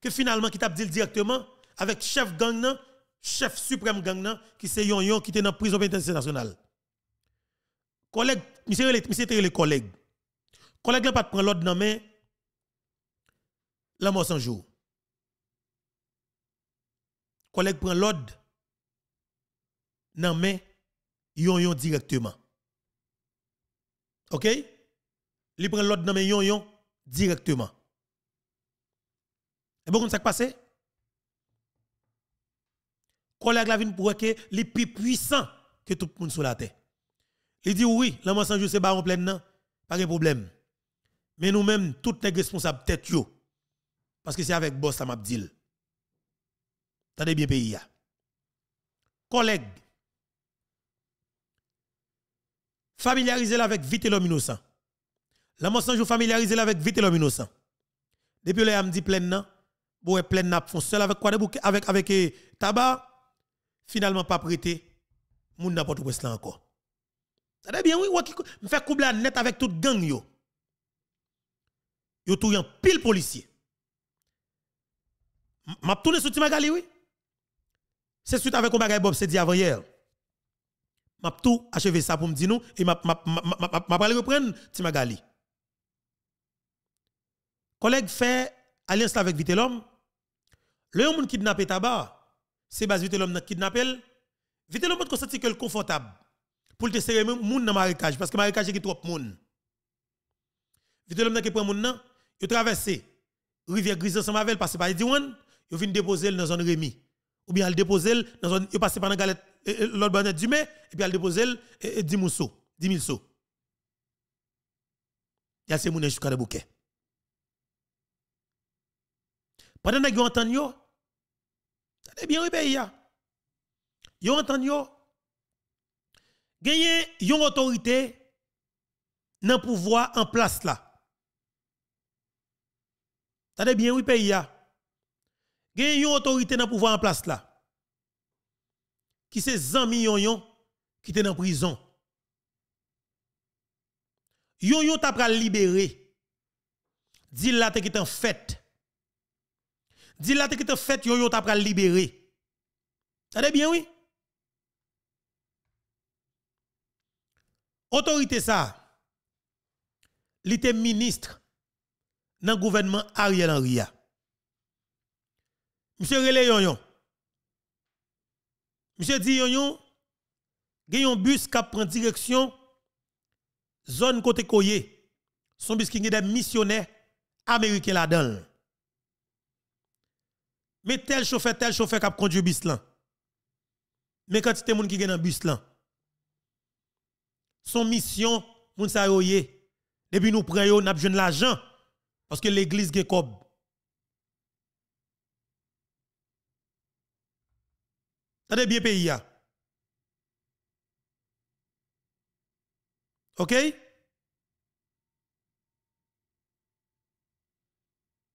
que finalement qui t'a dit directement avec chef gang nan, chef suprême gang nan, qui c'est yon yon qui était dans prison pénitentiaire nationale. Collègue, monsieur les collègues. Collègue là pas prendre l'ordre dans main. La mort sans jour. collègues prennent l'ordre dans main yon yon directement. OK? Ils prennent l'ordre dans main yon yon directement. Et bon, ça qui passé? Collègue la vienne pour que les plus puissants que tout le monde sur la terre. Il dit oui, l'homme sans c'est pas en pleine, non? Pas de problème. Mais nous-mêmes, tout est responsable tête yo. Parce que c'est avec boss Abdil. m'a dit. Tade bien pays Collègues, familiarisez-la avec vite l'homme innocent. L'homme sans vous familiarisez avec vite l'homme innocent. Depuis le dit pleine non, bon plein pleine n'a font seul avec quoi de bouquet avec avec eh, tabac finalement pas prêté moun pas trouvé cela encore. Ça bien, oui, je fais fait la net avec toute gang. Yo, yo tout un pile policier. M'a tourné sur Timagali, oui. C'est suite avec un bagage Bob, c'est dit avant hier. M'a tout achevé ça pour me dire nous et m'a parlé reprendre Timagali. Collègue fait alliance avec Vitelhomme. Le homme kidnappé tabac, c'est base Vitelhomme qui kidnappé. Vitelhomme peut sentir que le confortable pour te serrer même moun dans marécage parce que marécage est trop moun. Vite l'homme qui prend moun nan, il traverse rivière grise ensemble avec passer par Ediwan, il vient déposer dans zone Rémi ou bien il déposer dans zone il passé par la galette euh, euh, l'autre bonne du mai et puis il déposer 10 mousseaux, 10 000 sous. Il y a ces moun jusqu'à le bouquet. Pendant que vous entendez, c'est bien le pays. Vous entendez, gagne yon autorité nan pouvoir en place là. Tade bien, oui, pays ya. Gagne yon autorité nan pouvoir en place là. Qui se zami yon yon qui te dans prison. Yon yon t'a pral libéré. Dis la te qui en fête. Dis la te qui en fête, yon yon t'a pral libéré. Tade bien, oui. Autorité ça, L'été ministre dans le gouvernement Ariel Henry. Monsieur Rele Yon Monsieur dit Yon Yon, un bus qui prend direction zone côté Koye. Son bus qui est des missionnaires américains là-dedans. Mais tel chauffeur, tel chauffeur qui conduit bus là. Mais quand tu es monde qui est dans bus là, son mission, moun sa Depuis nous prenons, nous avons l'argent. Parce que l'église est comme. Tade bien pays Ya. OK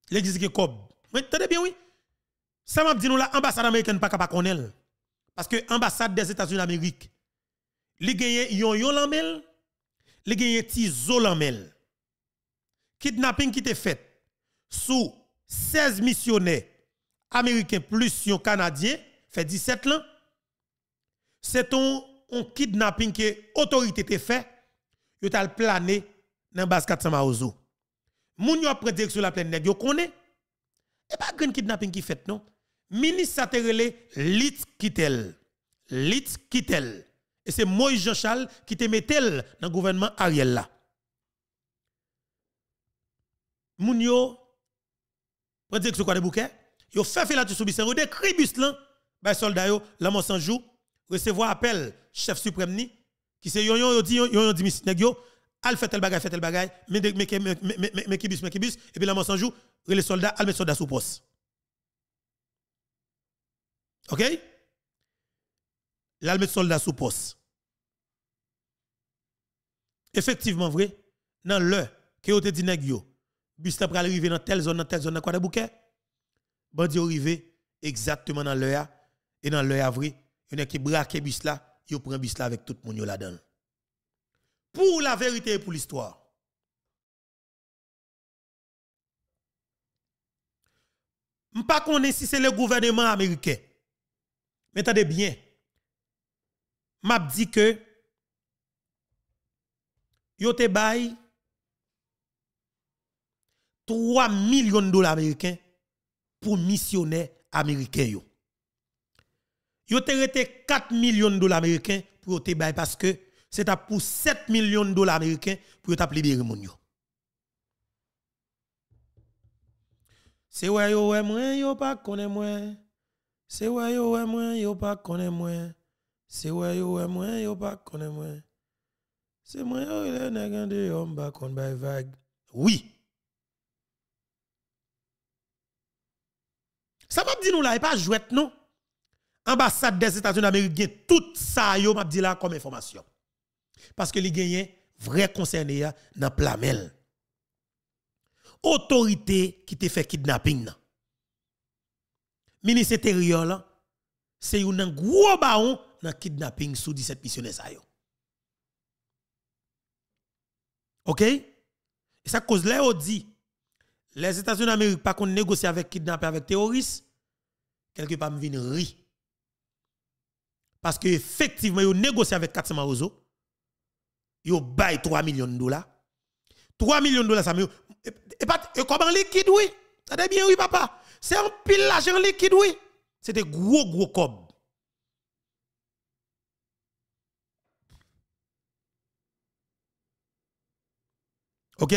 L'église est comme. t'as bien oui. Ça m'a dit nous l'ambassade américaine pas capable connaître parce que ambassade des États-Unis d'Amérique li genyen yon yon lamel, li ti zo lamel. Kidnapping qui te fait sous 16 missionnaires américains plus yon Canadiens fait 17 ans. C'est un, kidnapping que autorité te fait, yon tal plané dans bas 400 maozo. Moun yon après sur la plaine nèg yon connaît. Et pas grand kidnapping qui fait non. Ministre Saterele, Lit kitel. Lit kitel. Et c'est Moïse Jean-Charles qui te mettait dans le gouvernement Ariel là. Mounio, vous dire que c'est quoi des bouquets? Yo fait fait la tout Vous avez décrit kribus. là, bah, yo, la recevoir appel chef suprême ni qui c'est yon dit yon yon dit yo, al fait tel bagay, fait tel bagay, mais et puis la sans les soldats al met sous poste. OK? L'almet met soldat sous poste. Effectivement vrai, dans l'heure que vous te dit nèg yo, bus pral arriver dans telle zone, dans telle zone, dans quoi de bouquet. Bandi arrivé exactement dans l'heure et dans l'heure vrai, vous avez braqué bus là, yo prend bus là avec tout le monde. dedans Pour la vérité et pour l'histoire. Je sais pas si c'est le gouvernement américain. Mais attendez bien. je dit que yote te 3 millions de dollars américains pour missionnaires américains yo. 4 millions de dollars américains pour te parce que c'est pour 7 millions de dollars américains pour yote libérer moun yo. C'est ouais yo ouais pas moi. C'est yo pas moi. C'est yo pas moi. C'est moi, oh, vague. Oui. Ça m'a dit nous là, et pas jouet, non? Ambassade des États-Unis d'Amérique, tout ça, yo m'a dit là comme information. Parce que les gagnants, vrai concerné, hein, dans plamel. Autorité qui te fait kidnapping. Ministère intérieur, c'est un gros baron dans kidnapping sous 17 missionnaires. OK? Et ça cause là, on dit, les États-Unis d'Amérique, pas qu'on négocie avec kidnappés, avec terroristes, quelque part, me viennent rire. Parce que effectivement, ont négocié avec 400 Marozo. Ils bail 3 millions de dollars. 3 millions de dollars, ça me. Et pas comment liquide, oui. Ça bien, oui, papa. C'est un pile l'argent liquide, oui. C'était gros, gros comme. OK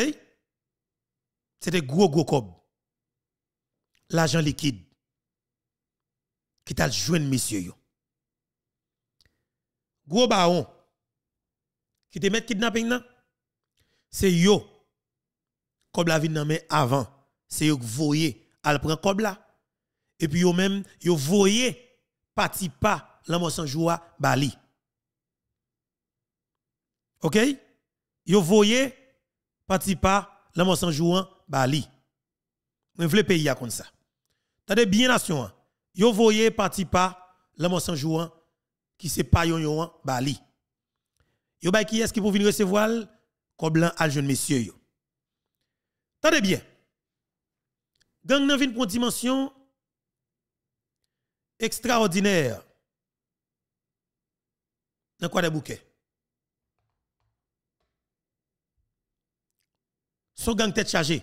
C'était gros, gros cob. L'argent liquide qui t'a joué, monsieur yo. Gros baron qui te met kidnapping là, c'est yo comme la vie nan avant, c'est yo qui voyait. al prend cob là. Et puis yo même yo voyait. parti pas l'amour sans joie Bali. OK Yo voyait parti pas, l'homme sans jouant, bali. Nous voulez pays à comme ça. Tade bien nation, yo voyez parti pas, l'homme sans jouant, qui se pas yon yon, bali. Yo ba qui est-ce qui pour venir recevoir, coblan al jeune monsieur yo. Tade bien. Gang nan vin pour dimension extraordinaire. Dans quoi des bouquets? son gang tête chargé.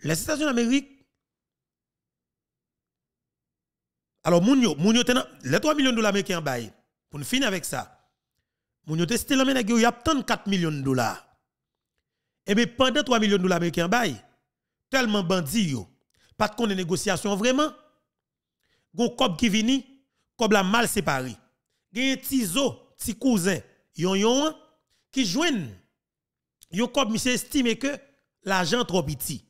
Les États-Unis d'Amérique, alors Mounio, Mounio, les 3 millions de dollars américains en bail, pour finir avec ça, Mounio, c'était il y a 34 millions de dollars. Et eh bien, pendant 3 millions de dollars américains en bail, tellement bandit, pas de connaît négociation vraiment, gon cob qui vini, cob la mal séparé. Gen un petit cousin, yon yon, qui joignent yo comme monsieur estime que l'argent trop petit.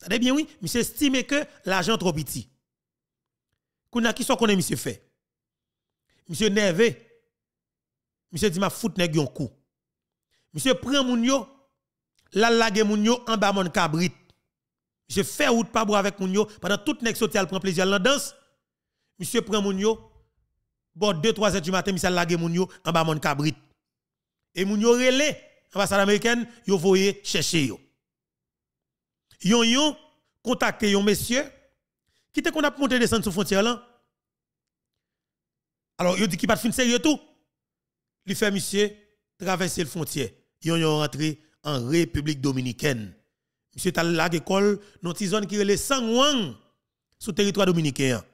Attendez bien oui, monsieur estime que l'argent trop petit. Kouna qui soit kone, monsieur fait. Monsieur nerve. Monsieur dit m'a fout nèg yon kou. Monsieur prend moun yo, la lage moun yo en bas mon cabrit. Monsieur fait route pas boire avec moun yo pendant tout nèg social prend plaisir la danse. Monsieur prend moun yo bon 2 3 heures du matin, monsieur lage moun yo en bas mon cabrit. Et moun yo relé ambassade américaine, yo voyez chercher yo. Yon yon contacté yon messieurs. qui te qu'on a monté descendre sous frontière là. Alors yon dit qui pas fin sérieux tout. Lui fait monsieur traverser le frontière. Yon yon rentré en République dominicaine. Monsieur tal la école dans une zone qui relève San sur territoire dominicain.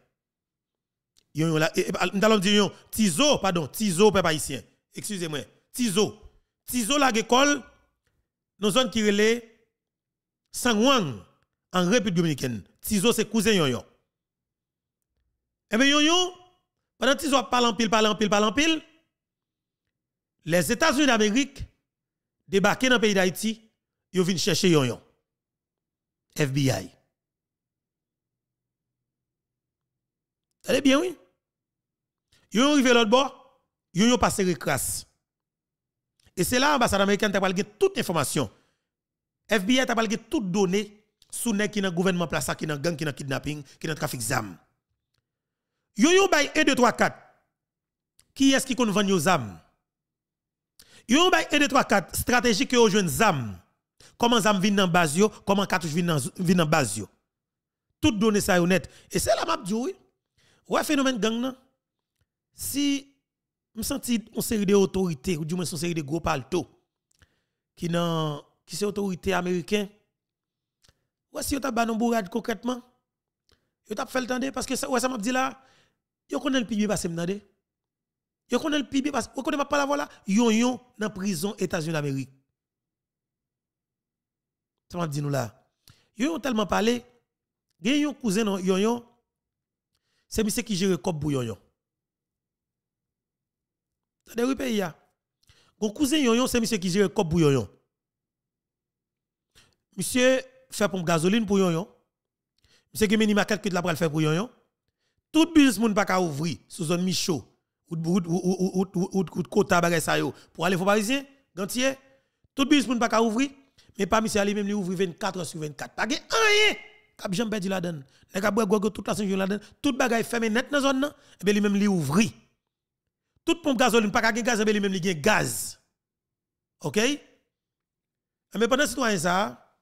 Yon yon là, tiso, eh, eh, bah, Tizo, pardon, Tizo, papa Excusez-moi, Tizo, Tizo la école dans zone qui relève Sangwang en République dominicaine. Tizo c'est cousin yon yon. Eh bien yon yon, pendant Tizo parle en pile, parle en pile, parle en pile, les États-Unis d'Amérique débarquent dans le pays d'Haïti, ils viennent chercher yon yon. FBI. Allez bien oui. Yon arrivé l'autre bord, yon yon passé recrasse. Et c'est là l'ambassade américaine t'a balgué toute information. FBI t'a balgué toute donnée sous nèg qui dans gouvernement place qui dans gang qui dans kidnapping, qui dans trafic zam. Yo yo bay 1 2 3 4. Qui est-ce qui kon vendre nos zam? Yo bay 1 2 3 4 stratégie que yo jeune zam. Comment zam vient dans base comment cartouche vient dans dans base Toute donnée données ça honnête et c'est là map du oui. Ouais phénomène gang Si me senti une série autorités ou du moins une série de gros palto, qui sont qui sont autorités américaines. Ou si vous avez un concrètement, vous avez fait le temps parce que ça, ouais, ça m'a dit là, le PIB parce que vous connaissez le PIB parce que vous pas la voilà, yon dans prison États-Unis d'Amérique. Ça m'a dit nous là. Ils tellement parlé, gen yon cousin yon c'est qui gère le c'est des pays. Mon cousin Yoyon, c'est monsieur qui gère le cop pour Yoyon. Monsieur fait pompe gasoline pour Yoyon. Monsieur qui mène ma calcul de la bral faire pour Yoyon. Tout business moun pa ka ouvri sous zone Michaud ou ou ou ou kota bagay sa yo pour aller faux parisien gantier. Tout business moun pa ka ouvri mais pas monsieur Ali même lui ouvri 24 heures sur 24. Pas rien kap jambe perdu la donne. Nèg a tout la saint la donne. Tout bagay fermé net dans zone là et ben lui même li ouvri. Tout pompe gasoline, pas de gaz, mais lui-même, il y a gaz. OK? Eh, mais pendant ce temps ça,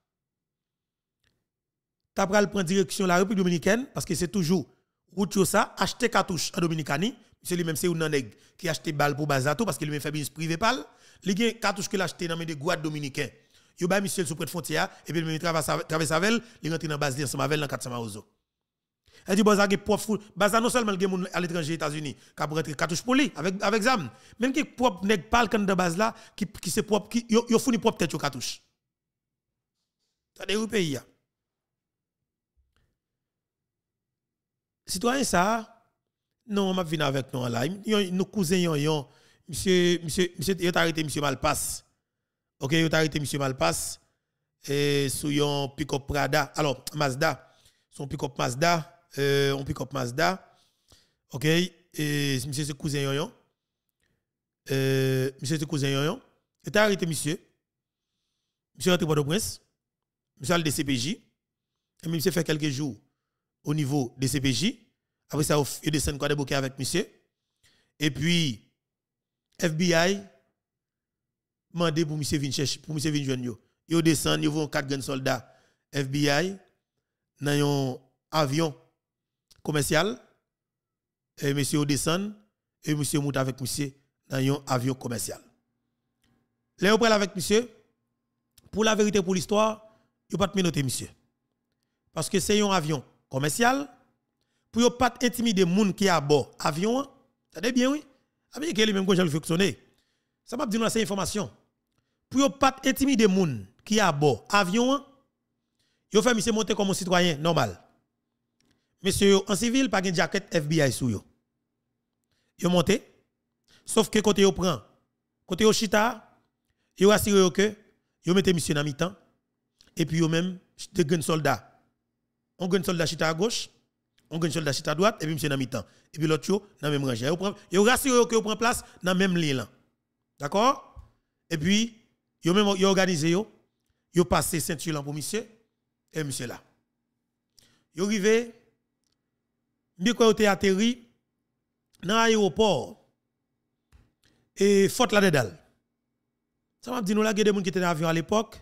tu as prendre direction la République dominicaine, parce que c'est toujours route ça, acheter cartouche en Dominicanie. Monsieur lui-même, c'est un nègre qui acheté balle pour Bazato, parce qu'il lui-même fait business privé pal. Il y a cartouche qu'il a acheté dans les Guadeloupe dominicain. Il y a monsieur sous près de frontière, et puis il traverse avec elle, il rentre dans la base de ensemble avec dans 400 elle dit, Baza, prof, Baza, non seulement monde à l'étranger, États-Unis, qui a rentré cartouche pour lui, avec, avec ZAM. Même qui propre, n'est pas le de base là, qui, qui se propre, qui, yo, yo fournit propre tête au cartouche. Ça des pays. Hein. Citoyen ça, non, m'a venu avec nous là. Nos cousins, yon, yon, monsieur, monsieur, monsieur, yon arrêté monsieur Malpass. Ok, yon arrêté monsieur Malpass. Et sous yon pick-up Prada, alors Mazda, son pick-up Mazda. Euh, on pick up Mazda. OK, et monsieur c'est cousin yoyon euh, monsieur c'est cousin yoyon Et t'as arrêté monsieur. Monsieur rentré au prince Monsieur a le DCPJ. Et monsieur fait quelques jours au niveau des CPJ. Après ça, il descend quoi bouquet avec monsieur. Et puis, FBI demandé pour monsieur venir pour monsieur venir yo. Ils descendent, ils vont quatre grands soldats FBI dans un avion commercial, et monsieur descend, et monsieur monte avec monsieur dans un avion commercial. Là, on avec monsieur, pour la vérité, pour l'histoire, il pas de noter monsieur. Parce que c'est un avion commercial, pour ne pas intimider les gens qui sont à bord avion, c'est bien, oui. est le même quand j'ai fonctionner, ça m'a dit ces information. Pour ne pas intimider les gens qui sont à bord avion, il fait monsieur monter comme un citoyen normal monsieur en civil pas une jaquette FBI sous yo. Yo monté sauf que côté au prend côté yo chita yo assuré que yo mettez monsieur dans mi-temps et puis yo même deux grands soldats. On gun soldat chita à gauche, on gun soldat chita à droite et puis monsieur dans mi-temps et puis l'autre yo dans même rangée. Vous prend yo que yo prend place dans même ligne D'accord Et puis yo même yo organisé yo yo passé ceinture pour monsieur et monsieur là. Yo arrivé bien qu'on atterri dans l'aéroport et faute la dédale Ça m'a dit nous là des gens qui étaient dans l'avion à l'époque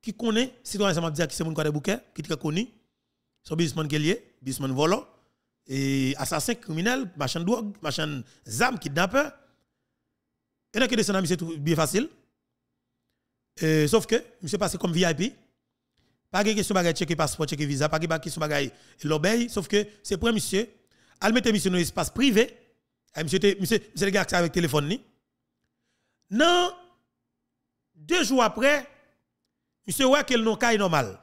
qui connaît citoyen ça m'a dit qui c'est mon quoi des bouquets qui t'a connu son guerrier, volant et assassin criminel, machin drogue, machin zam kidnapper. Et là que des c'est bien facile. sauf que monsieur passé comme VIP pas de question de checker passeport, checker visa, pas de question de l'obéi, sauf que c'est pour monsieur, elle mettait monsieur dans espace privé, eh, monsieur, monsieur, monsieur le gars avec téléphone ni. Non, deux jours après, monsieur ouais qu'elle non pas normal.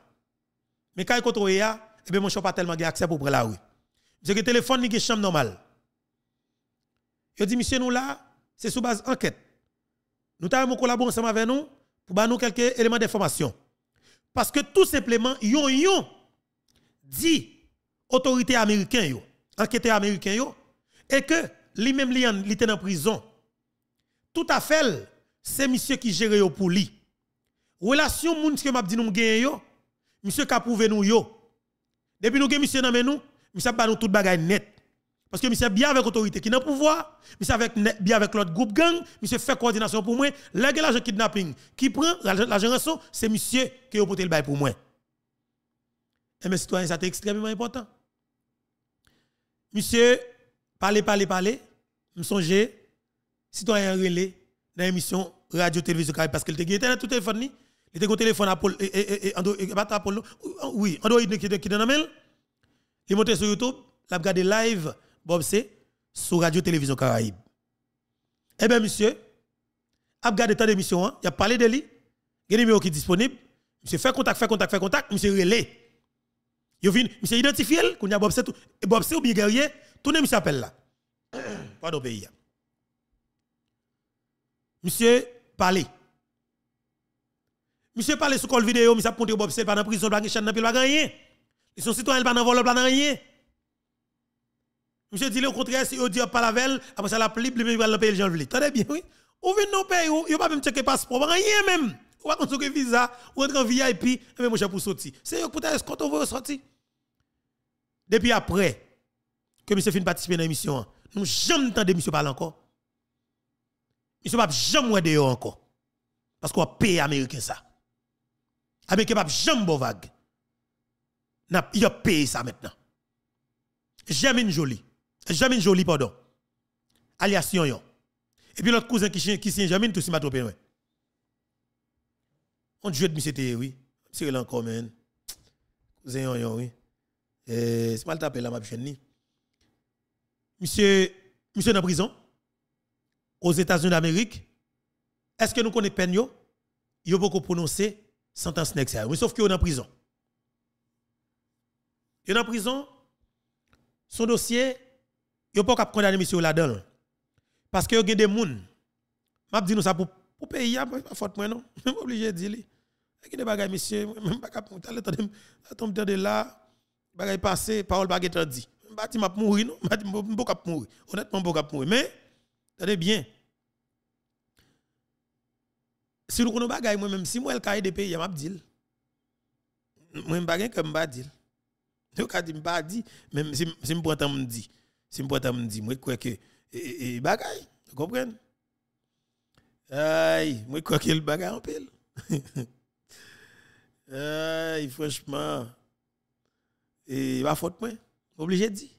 Mais caille contrôlé ya, et eh ben mon pas tellement accès pour prendre la rue. Monsieur le téléphone ni qui chambre normal. Il dit monsieur nous là, c'est sous base enquête. Nous avons collaboré ensemble avec nous pour bah nous quelques éléments d'information. Parce que tout simplement, yon yon dit autorité américaine, yo, enquêteur américain, et que lui-même, li était en prison. Tout à fait, c'est monsieur qui gère pour lui. Relation moun que m'a dit nous gagne monsieur qui a nous Depuis nous gagne monsieur nan nous, monsieur pas nous tout bagay net. Parce que monsieur bien avec autorité qui n'a pouvoir, monsieur avec bien avec l'autre groupe gang, monsieur fait coordination pour moi, l'agent l'agent kidnapping qui prend l'agent rançon, c'est monsieur qui a porté le bail pour moi. Et eh mes citoyens, ça c'est extrêmement important. Monsieur, parlez, parlez, parlez. Me songe, citoyen relais dans l'émission Radio Télévision parce qu'il était internet tout téléphone il était au téléphone Apple et oui, Android qui était dans mail. Il montait sur YouTube, il a regardé live Bob C, sur Radio Télévision Caraïbe. Eh bien, monsieur, a regardé l'émission, d'émission, il hein. a parlé de lui, il y numéro qui est disponible, monsieur fait contact, fait contact, fait contact, monsieur relais. Il vient, monsieur identifié, qu'on a Bob C, eh, Bob C ou bien guerrier, tout le monde s'appelle là. Pardon, pays. Hein. Monsieur, parlez. Monsieur parlez sur col vidéo, monsieur a Bob C, pas dans prison, pas dans la chaîne, pas rien. Ils sont citoyens, pas dans vol, pas dans rien. Monsieur dit le contraire, si vous dit pas la velle, après ça la libre, il va le payer le janvier. Tenez bien, oui. Ou vient dans le pays, ou il pas même checker passeport, rien même. pouvez pas consulter visa, vous entre en VIP, et même je pour sortir. C'est eux qui quand on veut sortir. Depuis après que monsieur fin participer à l'émission, hein, nous jamais entendu monsieur parler encore. Monsieur pas jamais dehors encore. Parce qu'on paye américain ça. Américain pas jamais bovag. vague. Il a payé ça maintenant. J'aime une jolie. Jamine Jolie, pardon. Alias Yon Et puis l'autre cousin qui, qui s'est Jamine, tout si m'a trompé. On jouait de c'était oui. C'est là encore, man. Cousin Yon Yon, oui. Eh, c'est mal tapé là, ma ni. Monsieur, monsieur dans prison, aux États-Unis d'Amérique, est-ce que nous connaissons peine yo? a beaucoup prononcer sentence next Mais sauf que est en prison. est en prison, son dossier yo pas cap condamner monsieur là-dedans. Parce que yo gen des moun. M'a dit nous ça pour pour payer pas faute moi non. Pas obligé de dire. Il y a des bagages, monsieur, même pas cap monter, tombe de là, bagay passé, parole bagages tandis. m'bati m'a mourir non, bati m'a cap mourir. Honnêtement, m'a cap mourir, mais attendez bien. Si nous connaissons bagay moi même si moi le cahier des pays, m'a dit. Moi m'a gen comme m'a dit. Yo ka dit m'a dit, même si si me temps me si je me dire, moi, quoi que. Et, un bagaille, vous comprenez? Aïe, moi, quoi que le bagaille en pile. Aïe, franchement. Et va faute, moi. Obligé de dire.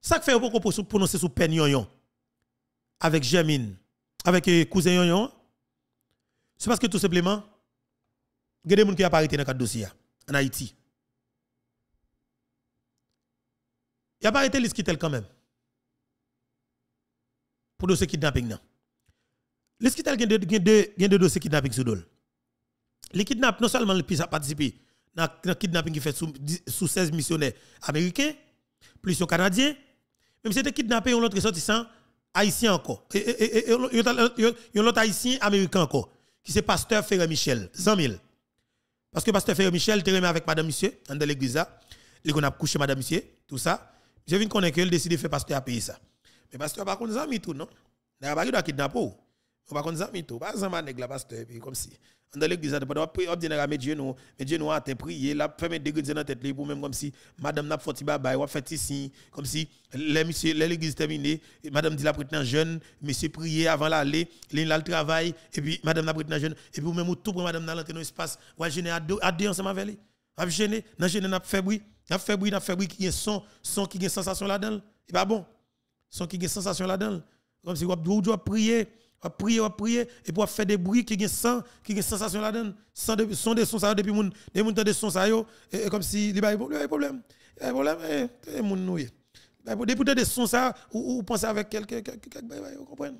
Ça fait un pouvez pour prononcer sous peine avec Jamine. avec euh, cousin yon C'est parce que tout simplement, il y a des gens qui apparaissent dans le dossier en Haïti. Il a pas arrêté l'esquitel quand même. Pour dossier kidnapping. Non. L'esquitel a deux dossiers kidnapping sous l'eau. Les kidnapping, non seulement pays a participé dans le kidnapping qui fait sous, 16 missionnaires américains, plus les Canadiens, même c'était kidnappé, un autre ressortissant haïtien encore. Et, et, et, autre haïtien américain encore, qui c'est pasteur Ferré Michel, 100 000. Parce que pasteur Ferré Michel était avec madame monsieur, dans l'église là. Il a couché madame monsieur, tout ça je viens connaître qu'elle décide de faire pasteur à payer ça. Mais pasteur pas contre zami tout, non? N'a pas doit kidnapper. On va contre zami tout. Pas zama nèg la pasteur puis comme si dans l'église pas on prier ordinaire à mes Dieu nous, mais Dieu nous a te la fait mes dans tête pour même comme si madame n'a fait baba, ou fait ici comme si les monsieur l'église terminée, madame dit la prétend jeune, monsieur prier avant l'aller, il là le travail et puis madame n'a prétend jeune et puis même tout pour madame dans l'entrée dans l'espace, ou à gêner à deux ensemble avec lui. A gêner, dans gêner n'a fait bruit. N'a fait bruit, n'a fait bruit qui est son, son qui est sensation là-dedans. Et pas bon. Son qui est sensation là-dedans. Comme si vous doit prier, on prier, on prier et pour faire des bruits qui est son, qui est sensation là-dedans. Sans de son de son ça depuis moun, des moun de son ça yo et comme si il y a problème. Il y a problème et eh, eh, moun noué. Eh. Bah, depuis de son ça ou, ou penser avec quelqu'un quelque bagaille, vous comprenez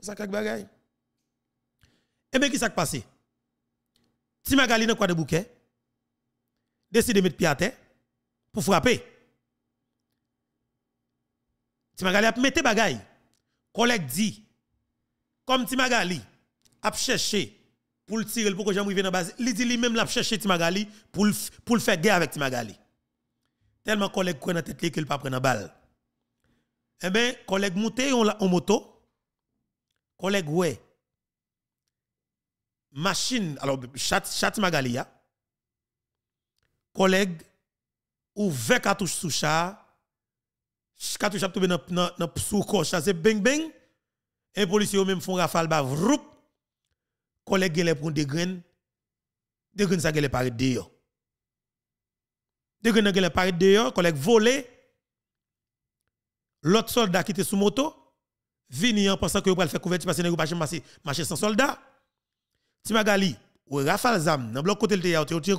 Ça quelque bagaille. Et bien qui s'est passé si ma Timagali a quoi de bouquet décide de mettre pied à terre pour frapper. Timagali a mette bagay. Collègue dit, comme Timagali a cherché pour le tirer, pour que j'aime dans la base, il dit lui-même l'a cherché Timagali pour le faire guerre avec Timagali. Tellement collègue qu'on a tête qu'il n'a pas prendre balle. Eh bien, collègue monté en moto, collègue ouais, machine, alors chat, chat ya. Hein. collègue ou 20 cartouches sous chat, cartouche a tombé dans sous coche, c'est bang bang, et policiers même font rafale ba vroup, collègues les prend des graines, des graines ça les par dehors. Des graines les par dehors, collègue volé, l'autre soldat qui était sous moto, vini en pensant que vous allez faire couverture parce que vous pas marcher sans soldat. Timagali, ou rafale zam, dans bloc côté vous théâtre, ou tiré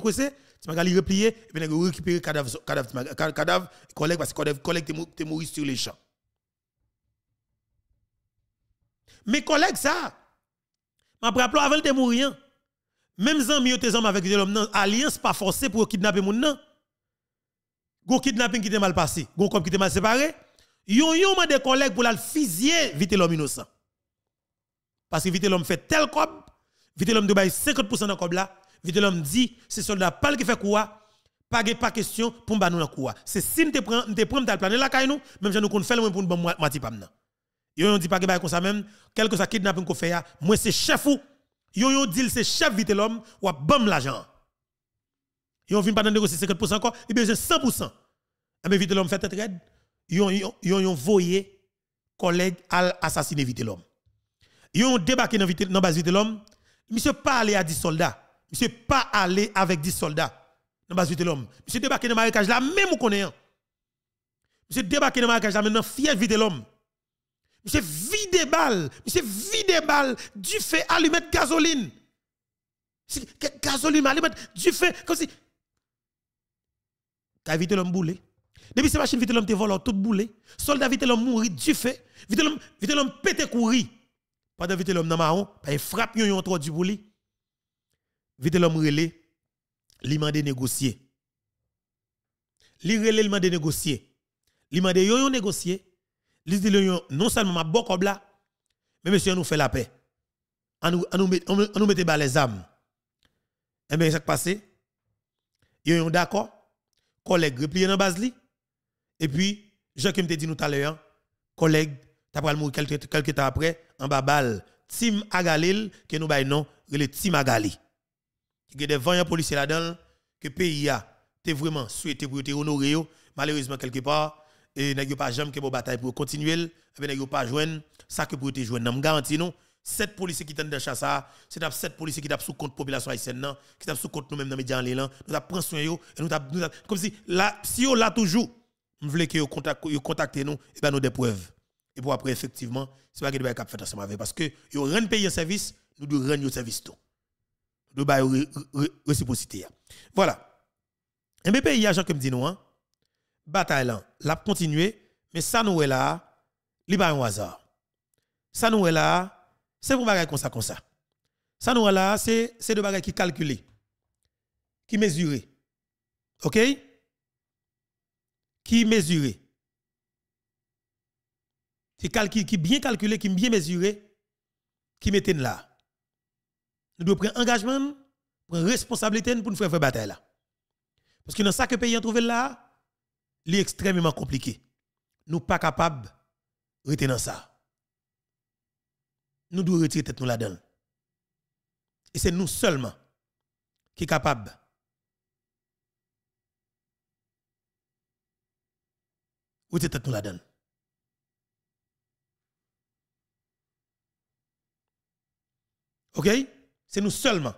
Timagali replié, et puis il récupéré cadavre, cadavre, cadavre, collègue, parce que collègue, collègue, t'es mort sur les champs. Mes collègues, ça, m'a rappelé avant de mourir, même amis, tes hommes avec hommes alliance pas forcée pour kidnapper mon nom. Gon kidnapping qui était mal passé, gon comme qui était mal séparé, yon yon m'a des collègues pour la fusiller vite l'homme innocent. Parce que vite l'homme fait tel cob, vite l'homme de bail 50% dans cob là, vite l'homme dit, ces soldat pas qui fait quoi, pas pas question pour nous dans quoi. C'est si nous te prend nous te prend dans planer la caille même si nous ne fait pas pour nous bon mati pas nan. Yo on dit pas que comme ça même, quelque ça kidnapping qu'on fait moi c'est chef ou. Yo yo dit c'est chef vite l'homme ou bam l'argent. Yo vient pas dans négocier 50% encore, il besoin 100%. Et bien vite l'homme fait tête raide. Yo yo yo voyé collègue à assassiner vite l'homme. Yo ont débarqué dans vite base vite l'homme. Monsieur parler à 10 soldats Monsieur pas allé avec 10 soldats dans la base l'homme. Monsieur débarqué dans le marécage là, même ou connaît. Hein. Monsieur débarqué dans le marécage là, maintenant fier vite l'homme. Monsieur vide balle, monsieur vide balle, du fait allumer de mettre gasoline. Gasoline, allumer. du fait, comme si. T'as vite l'homme boulé. Hein. Depuis ces machines, vite l'homme te volent hein, tout boulé. Soldat vite l'homme mourir. du fait. Vite l'homme pété courir. Pendant vite l'homme dans marron, ben, il frappe yon yon trop du boulé vite l'homme relé, il m'a négocier. Li relé, il négocier. Il m'a yo négocier. Il dit non seulement ma bon mais monsieur nous fait la paix. On nous met nous les âmes. Et eh bien ça passé. Yo yon d'accord. Collègue replié dans base li. Et puis qui me dit nous tout à l'heure, collègue t'as pas mourir quelques temps après en babal. Tim Agalil que nous le non, relé Tim Agali qui a des vaillants policiers là-dedans, que le pays a vraiment souhaité pour être honoré. Malheureusement, quelque part, et a pas jamais que bataille pour continuer, et eh a ben, pas joindre ça que pour être jouer. Nous garantissons, 7 policiers qui tente de chasser, c'est 7 policiers qui tapent sous compte population haïtienne, qui tapent sous compte nous-mêmes dans les médias l'élan, nous soin et nous Comme si, là, si on l'a toujours, vous voulez que vous contactez nous, et eh ben, nous des preuves. Et pour après, effectivement, ce n'est pas que nous devons faire ensemble avec. Parce que, vous de pays un service, nous devons rendre service tout. Le de réciprocité. Voilà. Et MBPI, agent comme dit nous, hein, bataille l'a continue, mais ça nous est là, li pas un hasard. Ça nous est là, c'est pour bagaille comme ça, comme ça. Ça nous est là, c'est de bagaille qui calculé, qui mesuré. OK? Qui mesuré. Qui, bien calculé, qui bien mesuré, qui mettent là nous devons prendre engagement, prendre responsabilité pour nous faire faire bataille là. Parce que dans ce que le pays a trouvé là, est extrêmement compliqué. Nous pas capables de retenir dans ça. Nous devons retirer tête nous là-dedans. Et c'est nous seulement qui sommes capables Où tête nous la donne OK c'est nous seulement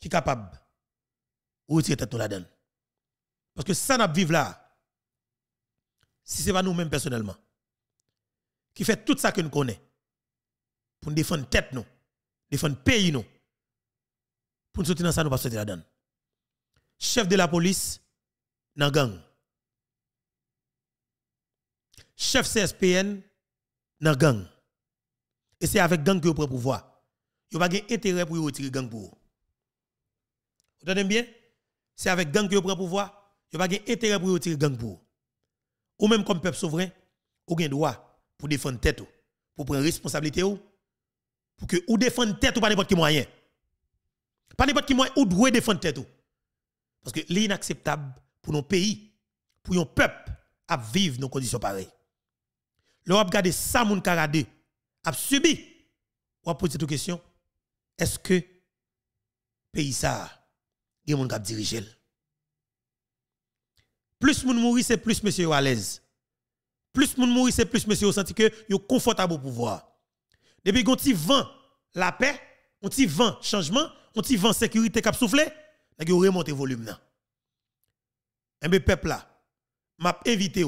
qui sommes capables de retirer tête la donne. Parce que ça, nous vivre là, si ce n'est pas nous-mêmes personnellement, qui fait tout ça que nous connaissons pour nous défendre tête, nous, défendre pays, nous, pour nous soutenir ça, nous ne pas sortir la donne. Chef de la police, dans gang. Chef CSPN, dans gang. Et c'est avec gang que vous prenez pouvoir n'y pa pas intérêt pour retirer gang pour eux. Vous entendez bien? C'est avec gang que vous prenez pouvoir. n'y pa pas intérêt pour retirer gang pour vous. Ou même comme peuple souverain, vous avez droit pour défendre tête, pour prendre responsabilité, pour que vous défendre tête ou pas n'importe quel moyen. Pas n'importe quel moyen, vous devez défendre tête. Parce que l'inacceptable pour nos pays, pour nos peuples, à vivre dans conditions pareilles. L'Europe garde ça, mon a subi. Ou a posé toute question est-ce que pays ça, il y a monde qui dirige Plus moun mouri, c'est plus monsieur à l'aise. Plus moun mouri, c'est plus monsieur senti que yo confortable au pouvoir. Depuis qu'on vent la paix, on ti vent changement, on ti vent sécurité cap soufflé, nèg yo remonte volume nan. Et eh bien, peuple là, m'a invité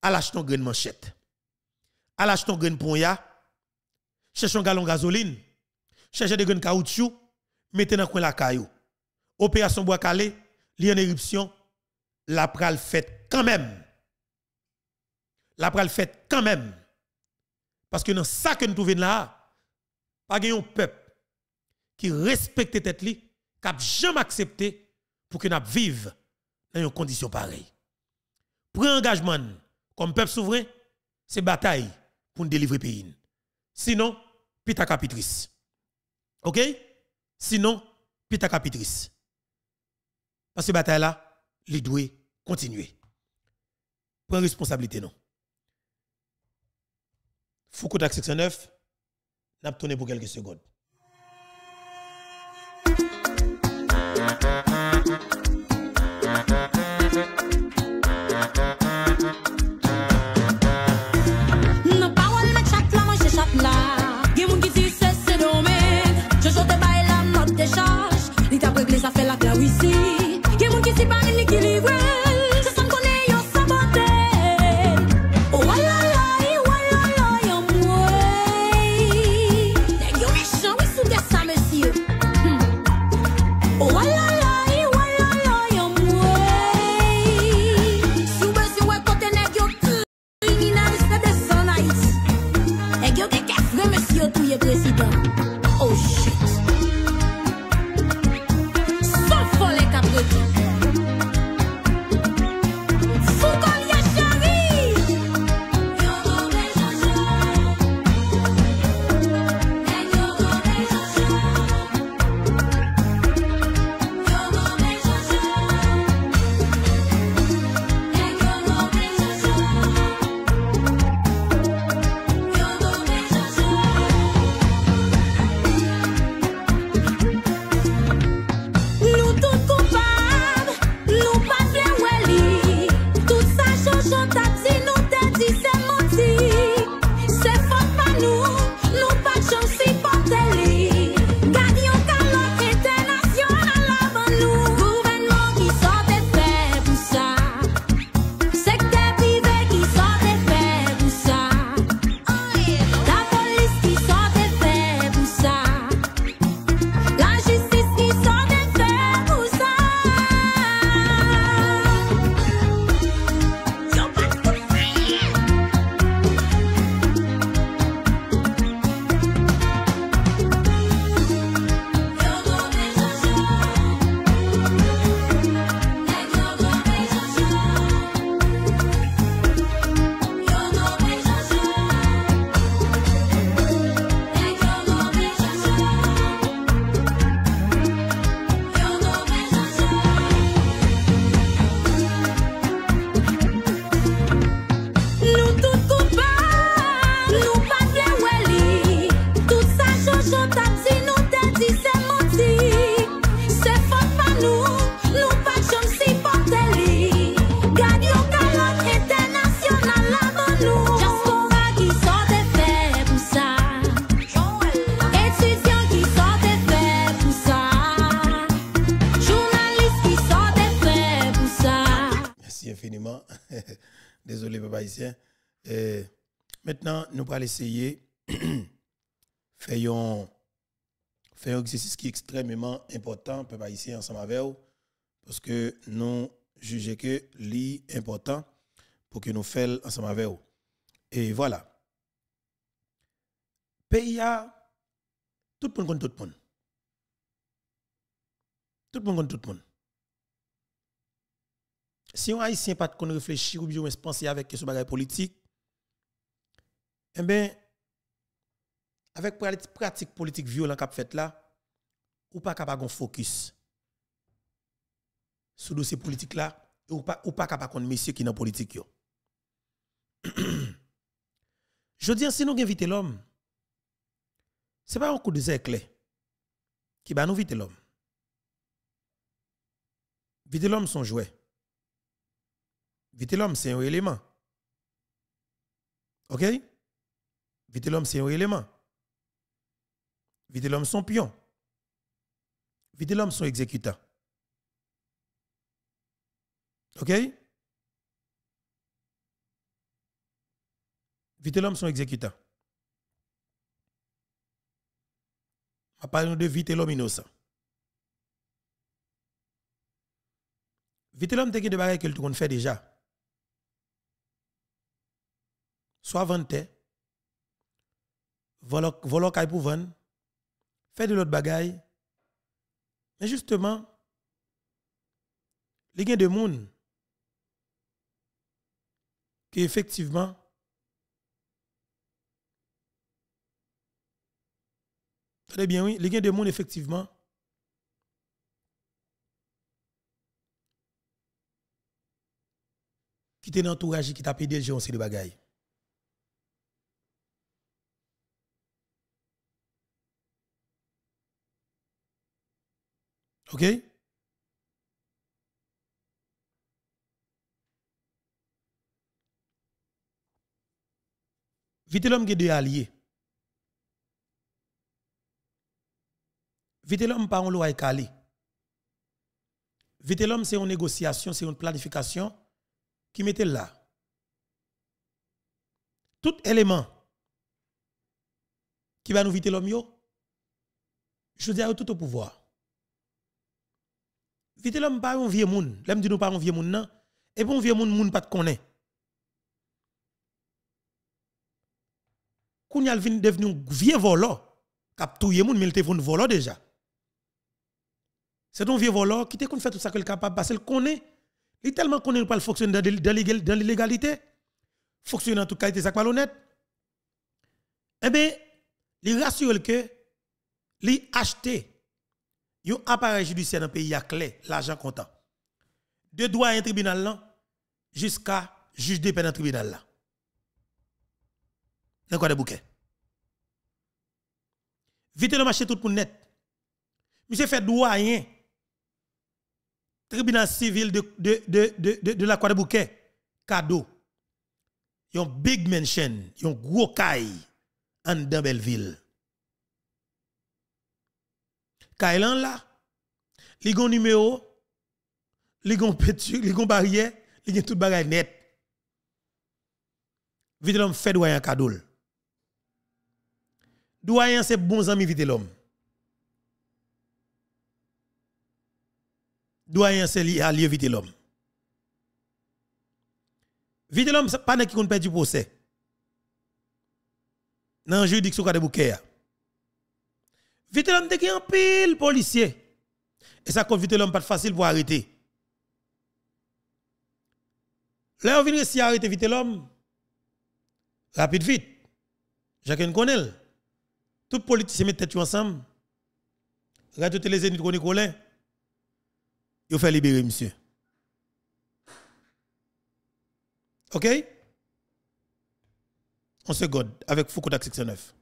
à lâcher ton grain manchette. À lâcher ton grain pour ya. Cherche un galon gasoline chercher des graines caoutchouc, mettez dans coin la caillou. Opération bois calé, li en éruption, la pral fait quand même. La pral fait quand même. Parce que dans ça que nous trouvons là, pas un peuple qui respecte tête li, qui n'a jamais accepté pour que vive vivions dans une condition pareille. un engagement comme peuple souverain, c'est bataille pour nous délivrer le pays. Sinon, pita capitrice. OK Sinon, pita capitrice. Parce que bataille là, les doit continuer. Prends responsabilité non. Foucault on n'a tourné pour quelques secondes. nous allons essayer de faire un, exercice qui est extrêmement important, pour ici ensemble avec vous, parce que nous jugeons que c'est important pour que nous fassions ensemble avec vous. Et voilà. Pays tout le monde contre tout le monde. Tout le monde contre tout le monde. Si on haïtien pas qu'on réfléchir ou bien se penser avec ce bagage politique, eh bien, avec pratique politique violente qu'a fait là, ou pas capable de focus sur dossier politique là, ou pas ou pas capable de monsieur qui dans politique yo. Je dis si nous invitons l'homme, ce n'est pas un coup de zècle qui va nous inviter l'homme. Vite l'homme son jouet. Vite l'homme c'est un élément. OK? Vite l'homme, c'est un élément. Vite l'homme, son pion. Vite l'homme, son exécutant. OK? Vite l'homme, son exécutant. Je parle de vite l'homme innocent. Vite l'homme, c'est de bagarre que le fait déjà. Soit vanté, voler de l'autre bagaille. Mais justement, les gens de monde qui effectivement Très bien, oui. Les gens de monde, effectivement, qui t'es entouragé qui t'a payé des gens, c'est de bagailles. OK? Vite l'homme qui est de alliés. Vite l'homme par un loi calé. Vite l'homme c'est une négociation, c'est une planification qui mettait là. Tout élément qui va nous vite l'homme, je dis à tout au pouvoir. Vite l'homme pas un vieux monde. L'homme dit nous pas un vieux monde non. Et bon un vieux monde monde pas te connaît. Qu'on y devenu un vieux volant cap touyer monde mais il un volant déjà. C'est un vieux volant qui te fait tout ça qu'il est capable parce qu'il connaît. Il est tellement connaît pas le fonctionner dans l'illégalité. Fonctionner en tout cas, il est pas honnête. Eh bien, il rassure que il acheté un appareil judiciaire dans le pays a clé, l'argent comptant. De droit à un tribunal jusqu'à juge de peine dans tribunal là. Dans de bouquet? Vite le marché tout pour net. Monsieur fait doyen. Tribunal civil de, de, de, de, de, la Croix de Bouquet. Cadeau. Yon big mention, yon gros caille en dans Kailan là, li numéro, li gon pétu, li gon barrière, li tout bagaille net. Vite l'homme fait un cadeau. Doyen c'est bon ami vite l'homme. Doyen c'est li allié vite l'homme. Vite l'homme c'est pas qui qu'on perd du procès. Dans juridiction de bouquet. Vite l'homme de en pile policier. Et ça, quand vite l'homme, pas facile pour arrêter. Là, on vient ici arrêter vite l'homme. Rapide, vite. qu'un connaît. Tout politicien met tête ensemble. Radio Télé Zénith Nicolas. Il fait libérer monsieur. OK? On se gode avec Foucault 69.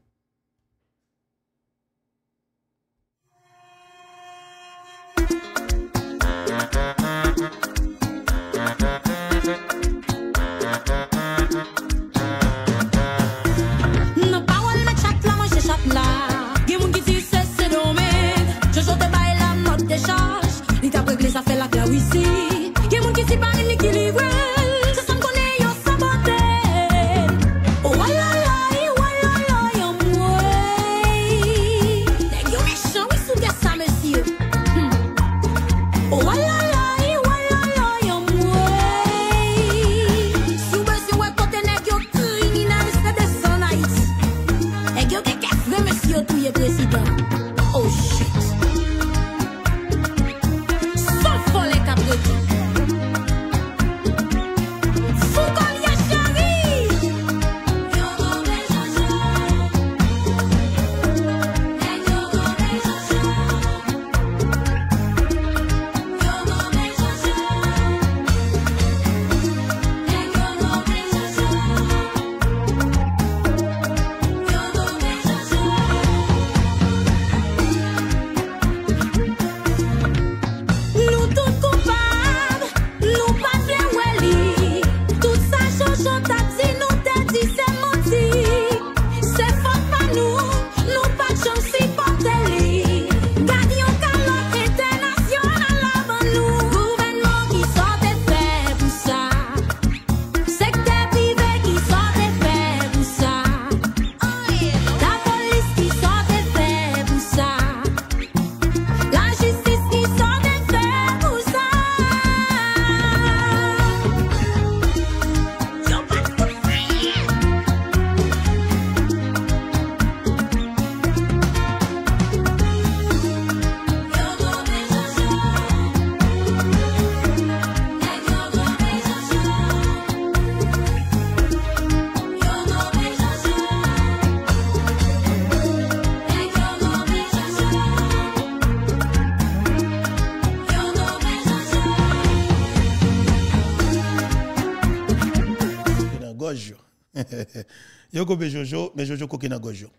Yoko be Jojo, mais Jojo na gojo.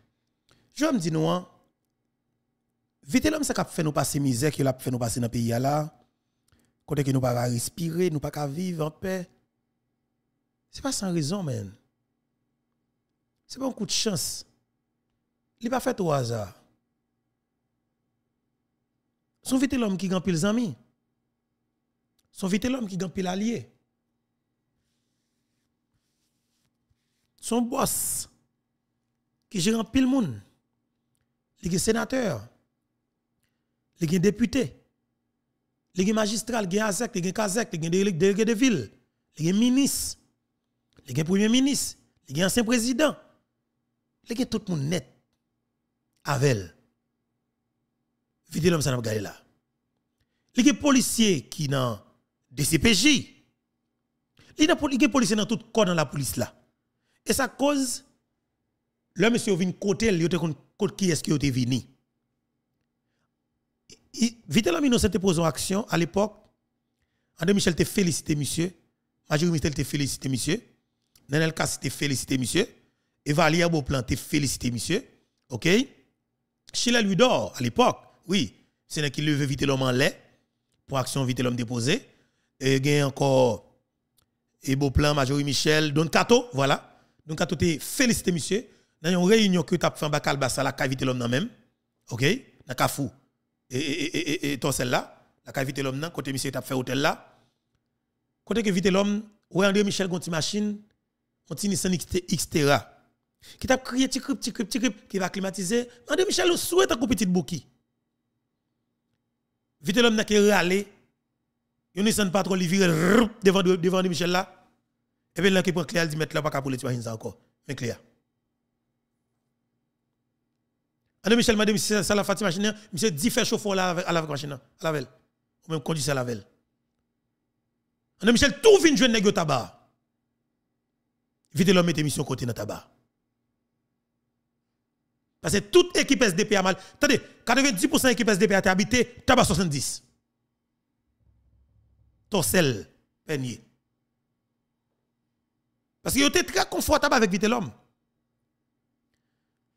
Je me dis non, vite l'homme ça fait nous passer misère, qu'il a fait nous passer dans le pays là, côté que nous pas respirer, nous pas vivre en paix. C'est pas sans raison, man. C'est pas un coup de chance. Il pas fait au hasard. Son vite l'homme qui gagne les amis. Son vite l'homme qui gagne l'allié. son boss qui gère pile monde les sénateurs les députés les azek les est les qui les délégué de ville les premier ministre, premiers ministres ancien président, présidents les tout le monde net avec vidéo l'homme ça n'a pas là les policier qui dans DCPJ CPJ, y a des dans tout corps dans la police là et ça cause, le monsieur vient côté, il était contre qui est-ce qu'il était venu. la Innocent te posé en action à l'époque. André Michel te félicité, monsieur. Major Michel te félicité, monsieur. Nenel Kass te félicité, monsieur. Evalia Beauplan te félicité, monsieur. OK? lui dort à l'époque, oui, c'est qui levait vite l'homme en lait pour action vite l'homme déposé. Et il encore et Beauplan, Major Michel, Don Kato, voilà. Donc, à tout féliciter, monsieur. Dans une réunion que tu as fait en Bakalbass à la cavité l'homme, même. OK? Dans Kafou. Et, et, et, et, toi, celle-là. La cavité l'homme, côté monsieur, tu as fait hôtel là. Côté que vite l'homme, ouais, André Michel, une machine, une Nissan Xterra. Qui t'a crié, petit crip, petit crip, petit crip, qui va climatiser. André Michel, le souhaite un petit bouki. Vite l'homme, n'a qu'à râler. Une pas trop il vire devant André Michel là. Et puis là, qui prend clé, il dit, mettre là, pas pour les imagines encore. Mais clair. André Michel m'a dit, monsieur, ça la fatigue machine, monsieur, dit faire chauffeur à la machine, à la velle. Ou même conduit à la velle. Michel, tout vient jouer au tabac. Vite l'homme mette mission côté dans tabac. Parce que toute équipe SDP a mal. Attendez, 90% équipe SDP a été habitée, tabac 70. Torsel, Peigné. Parce qu'il était très confortable avec vite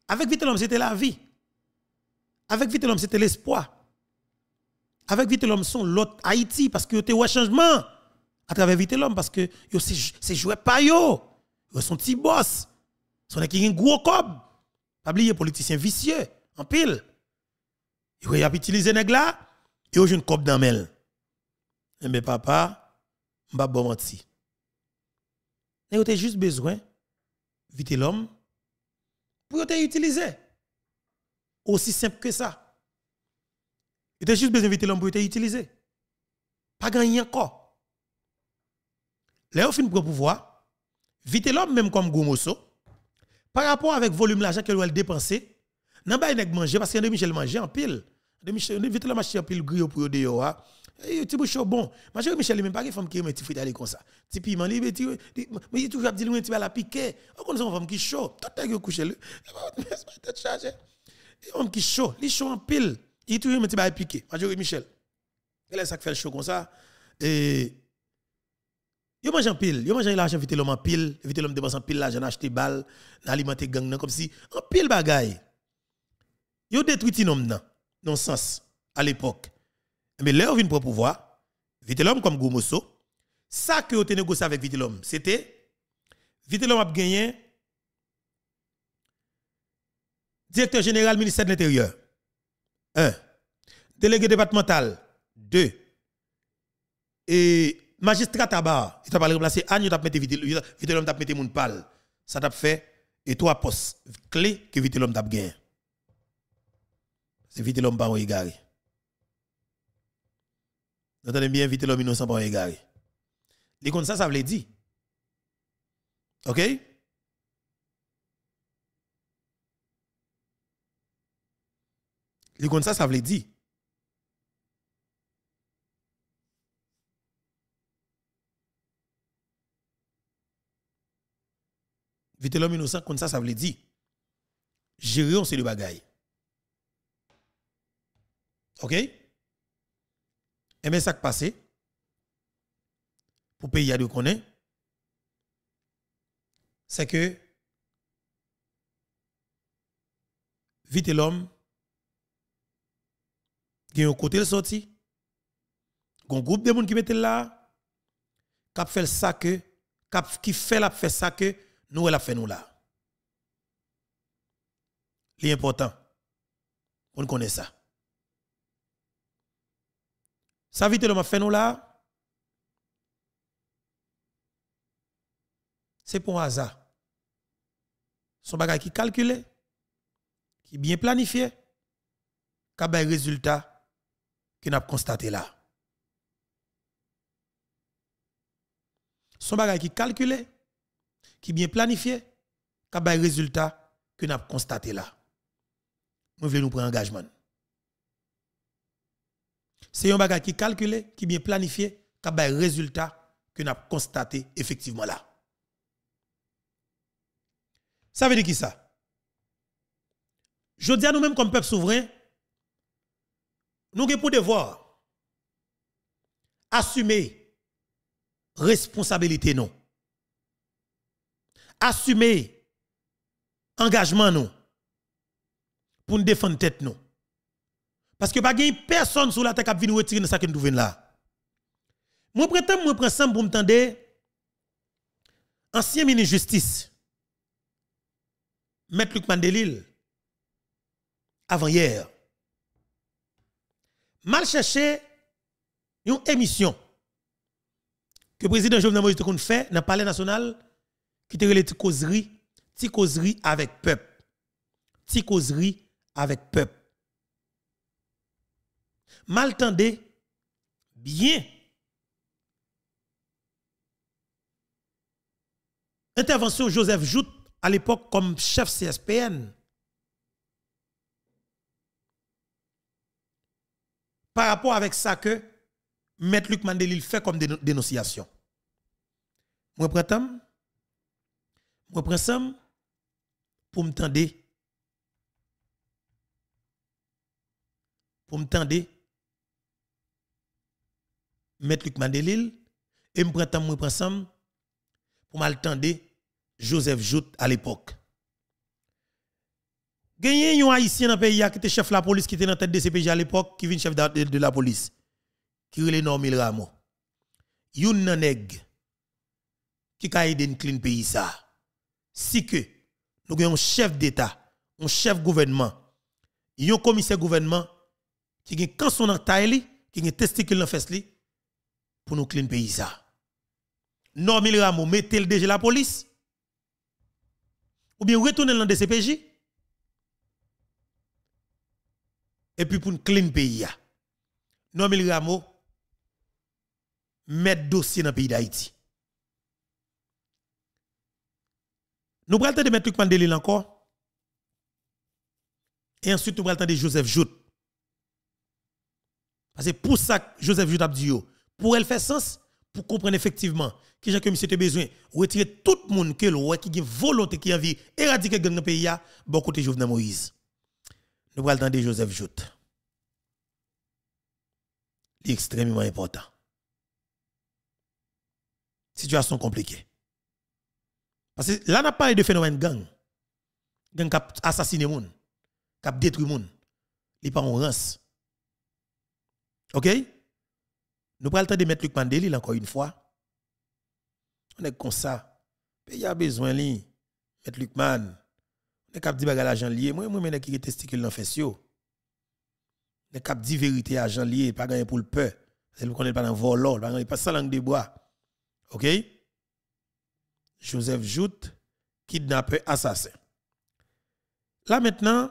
Avec vite c'était la vie. Avec vite c'était l'espoir. Avec vite l'homme, son l'autre Haïti, parce qu'il était un changement à travers vite l'homme, parce que c'est joué par yo. Ils sont petits boss. Son qui un gros cob. Pas oublier, politicien vicieux, en pile. Ils a utilisé les là, et ils ont une cob dans mel. Mais eh papa, m'a pas mentir. Vous avez juste besoin vite l'homme pour vous utiliser. Aussi simple que ça. Vous avez juste besoin vite l'homme pour vous utiliser. Pas gagner encore. Là, au fin pour pouvoir, vite l'homme même comme Gomoso, par rapport avec volume l'argent qu'elle doit dépenser, n'a pas manger parce que Michel manger en pile de Michel, vite le marché pile griot pour yo ha. Hein. Et petit euh, bouchon bon. Marché Michel il même pas une femme qui aime petit fruit aller comme ça. Tu piment, il tu, mais il toujours dit lui tu vas la piquer. On connaît une femme qui chaud. Tout est couché le. tête chargée. Une homme qui chaud, il chaud en pile. Il toujours aime petit bail piquer. Marché Michel. Elle est ça fait chaud comme ça et Yo mange en pile, yo mange l'argent vite l'homme en pile, vite l'homme dépense en pile l'argent acheter balle, alimenter gang comme si en pile bagaille. Yo détruit un homme nan non-sens à l'époque. Mais là, on vient pour pouvoir, Vitelhomme comme Gourmoso, ça que vous négocié avec Vitelhomme, c'était Vitelhomme a gagné directeur général ministère de l'Intérieur. 1. Délégué départemental. 2. Et magistrat tabac, il t'a pas remplacé Anne, il t'a mis Vitelhomme, t'a mettre mon pal. Ça t'a fait et trois postes clés que Vitelhomme t'a gagné c'est vite l'homme pas égaré. Vous entendez bien, vite l'homme innocent pas égaré. Les comme ça, ça veut dire. OK? Les comme ça, ça veut dire. Vite l'homme innocent, comme ça, ça veut dire. Gérer, c'est le bagaille. OK Et eh bien, ça qui passe, pour payer à connaître, c'est que vite l'homme, il y a un côté de sortie, un groupe de monde qui mette là, qui fait ça que, qui fait la fait ça que, nous, elle a fait nous là. L'important, on connaît ça. Ça vite le m'a là. C'est pour un hasard. Son bagage qui calculé, qui bien planifié, qui a résultat que nous avons constaté là. Son bagage qui calculé, qui bien planifié, qui a un résultat que nous avons constaté là. Nous voulons nous prendre engagement c'est un bagage qui est calculé, qui est bien planifié, qui a des résultat que nous avons constaté effectivement là. Ça veut dire qui ça? Je dis à nous-mêmes comme peuple souverain, nous avons pour devoir assumer responsabilité non. Assumer engagement non. Pour nous défendre tête non. Parce que pas gagne personne sur la tête qui vient retirer ça que nous là. Moi, prétends, moi, prends pour m'entendre. Ancien ministre de justice, Maître Luc Mandelil, avant hier, mal cherché une émission que le président Jovenel Moïse a fait dans le palais national qui était les causerie, causerie avec peuple. petite causerie avec peuple. Mal tendez, bien. Intervention Joseph Jout à l'époque comme chef CSPN. Par rapport avec ça que Maître Luc Mandelil fait comme dénonciation. Moi prends moi prends pour me tendre. Pour me tendre mettre Luc Mandelil et me prend temps moi ensemble pour m'attendre Joseph Jout à l'époque. Gagné un haïtien dans le pays qui était chef de la police qui était dans tête de CPJ à l'époque qui vient chef de, la police qui est y Ramon Youn nèg qui a aidé un clean pays ça. Si que nous avons un chef d'état, un chef gouvernement, un commissaire gouvernement qui a quand son taille qui a testicule dans fesse pour nous clean pays ça. Normil Rameau, mettez le DG la police. Ou bien retournez dans le DCPJ. Et puis pour nous clean pays. Normil mettez mettez dossier dans le pays d'Haïti. Nous prenons le temps de mettre encore. Et ensuite, nous prenons le temps de Joseph Jout. Parce que pour ça, Joseph Jout a dit, pour elle faire sens, pour comprendre effectivement que j'ai que de besoin, retirer tout le monde que le qui a volonté, qui a envie, éradiquer dans le pays, bon côté Jovenel Moïse. Nous allons de Joseph Jout. C'est extrêmement important. Situation compliquée. Parce que là, on a parlé de phénomène gang. Gang qui monde, assassiné monde, qui a détruit les n'est pas parents rancent. OK? Nous prenons le temps de mettre Luc encore une fois. On est comme ça. Il y a besoin de mettre Lucman. On est capable de dire à l'agent lié. Moi, moi, les qui testicule dans le On est capable de dire vérité à l'agent lié, pas gagner pour le peur. C'est le qu'on est pas dans volant, pas gagner pas langue de bois. OK? Joseph Jout, kidnappé, assassin. Là maintenant,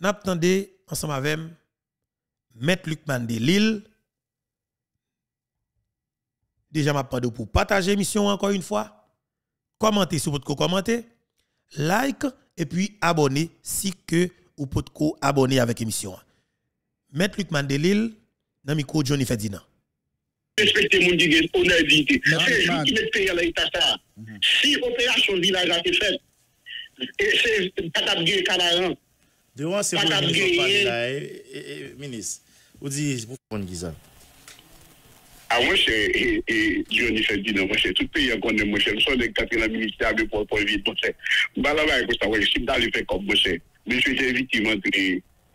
nous ensemble avec mettre Luc Mandé Lille. Déjà, m'a demandé pour partager l'émission encore une fois. Commentez si vous pouvez commenter. Like et puis abonnez si que vous pouvez abonner avec l'émission. Mettre Luc Mandé Lille dans le micro Johnny Ferdinand. Respecter mon dieu, honnêteté. C'est lui qui met pays à l'état ça. Mm. Si l'opération village a été faite, c'est pas de Canaran. De yon sebo, yon jen pa li la, e, e, e, e, minis, ou di, pou foun giza? A wons e, e, e, di yon di fè di nan, monsè, tout pe yon konde monsè, mson de kate la minis te ave pou alpò vid monsè, mbala vè ekosta wè, si mda li fè kom monsè, mse jè eviti mantri,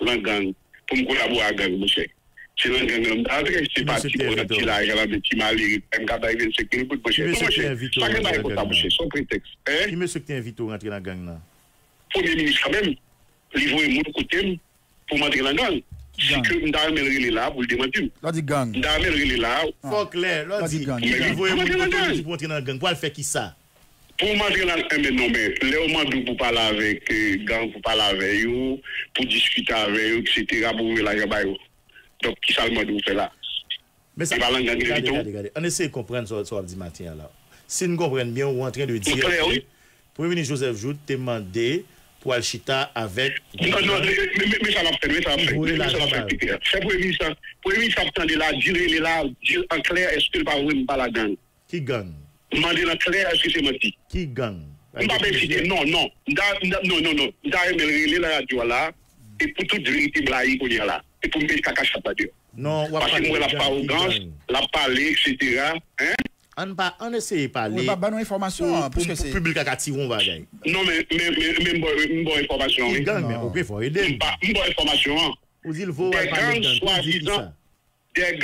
lan gang, pou mkou la vou a gang monsè, ti lan gang, alpò jè jè se pati pou natri la, yon la vè ti mali, mkada yon se keni pout monsè, mson monsè, sa gen da ekota monsè, li vwe moun kouten pou matre nan gang. Disi ke mda amenre li la pou ah. li demande yon. Lodi gang. Mda amenre li la. Fok le, lodi gang. Mda amenre li la pou li demande yon. Pou al fe ki sa? Pou matre nan gang. Mbe eh, non, mbe. Le o mandou pou pale avek eh, gang pou pale avek yon, pou diskite avek yon, ki se tira pou vwe la yabay yon. Dok ki sa o mandou fe la. Lodi gang. Gade, gade, gade. An ese yon komprende sou ap di matre yon la. Se yon komprende myon, wou an trende di... Pou tre yon? Prem pour avec. Mais ça l'a fait, ça pour ça dire en clair, est-ce la Qui est-ce que c'est Qui non, non. Non, là, et pour là. Et pour me pas Non, Parce que moi, la la etc on pas on parler. pas les pas information parce hein, que c'est public à tirer on va non mais mais mais bonne bonne information oui mais OK faut aider bonne information hein. des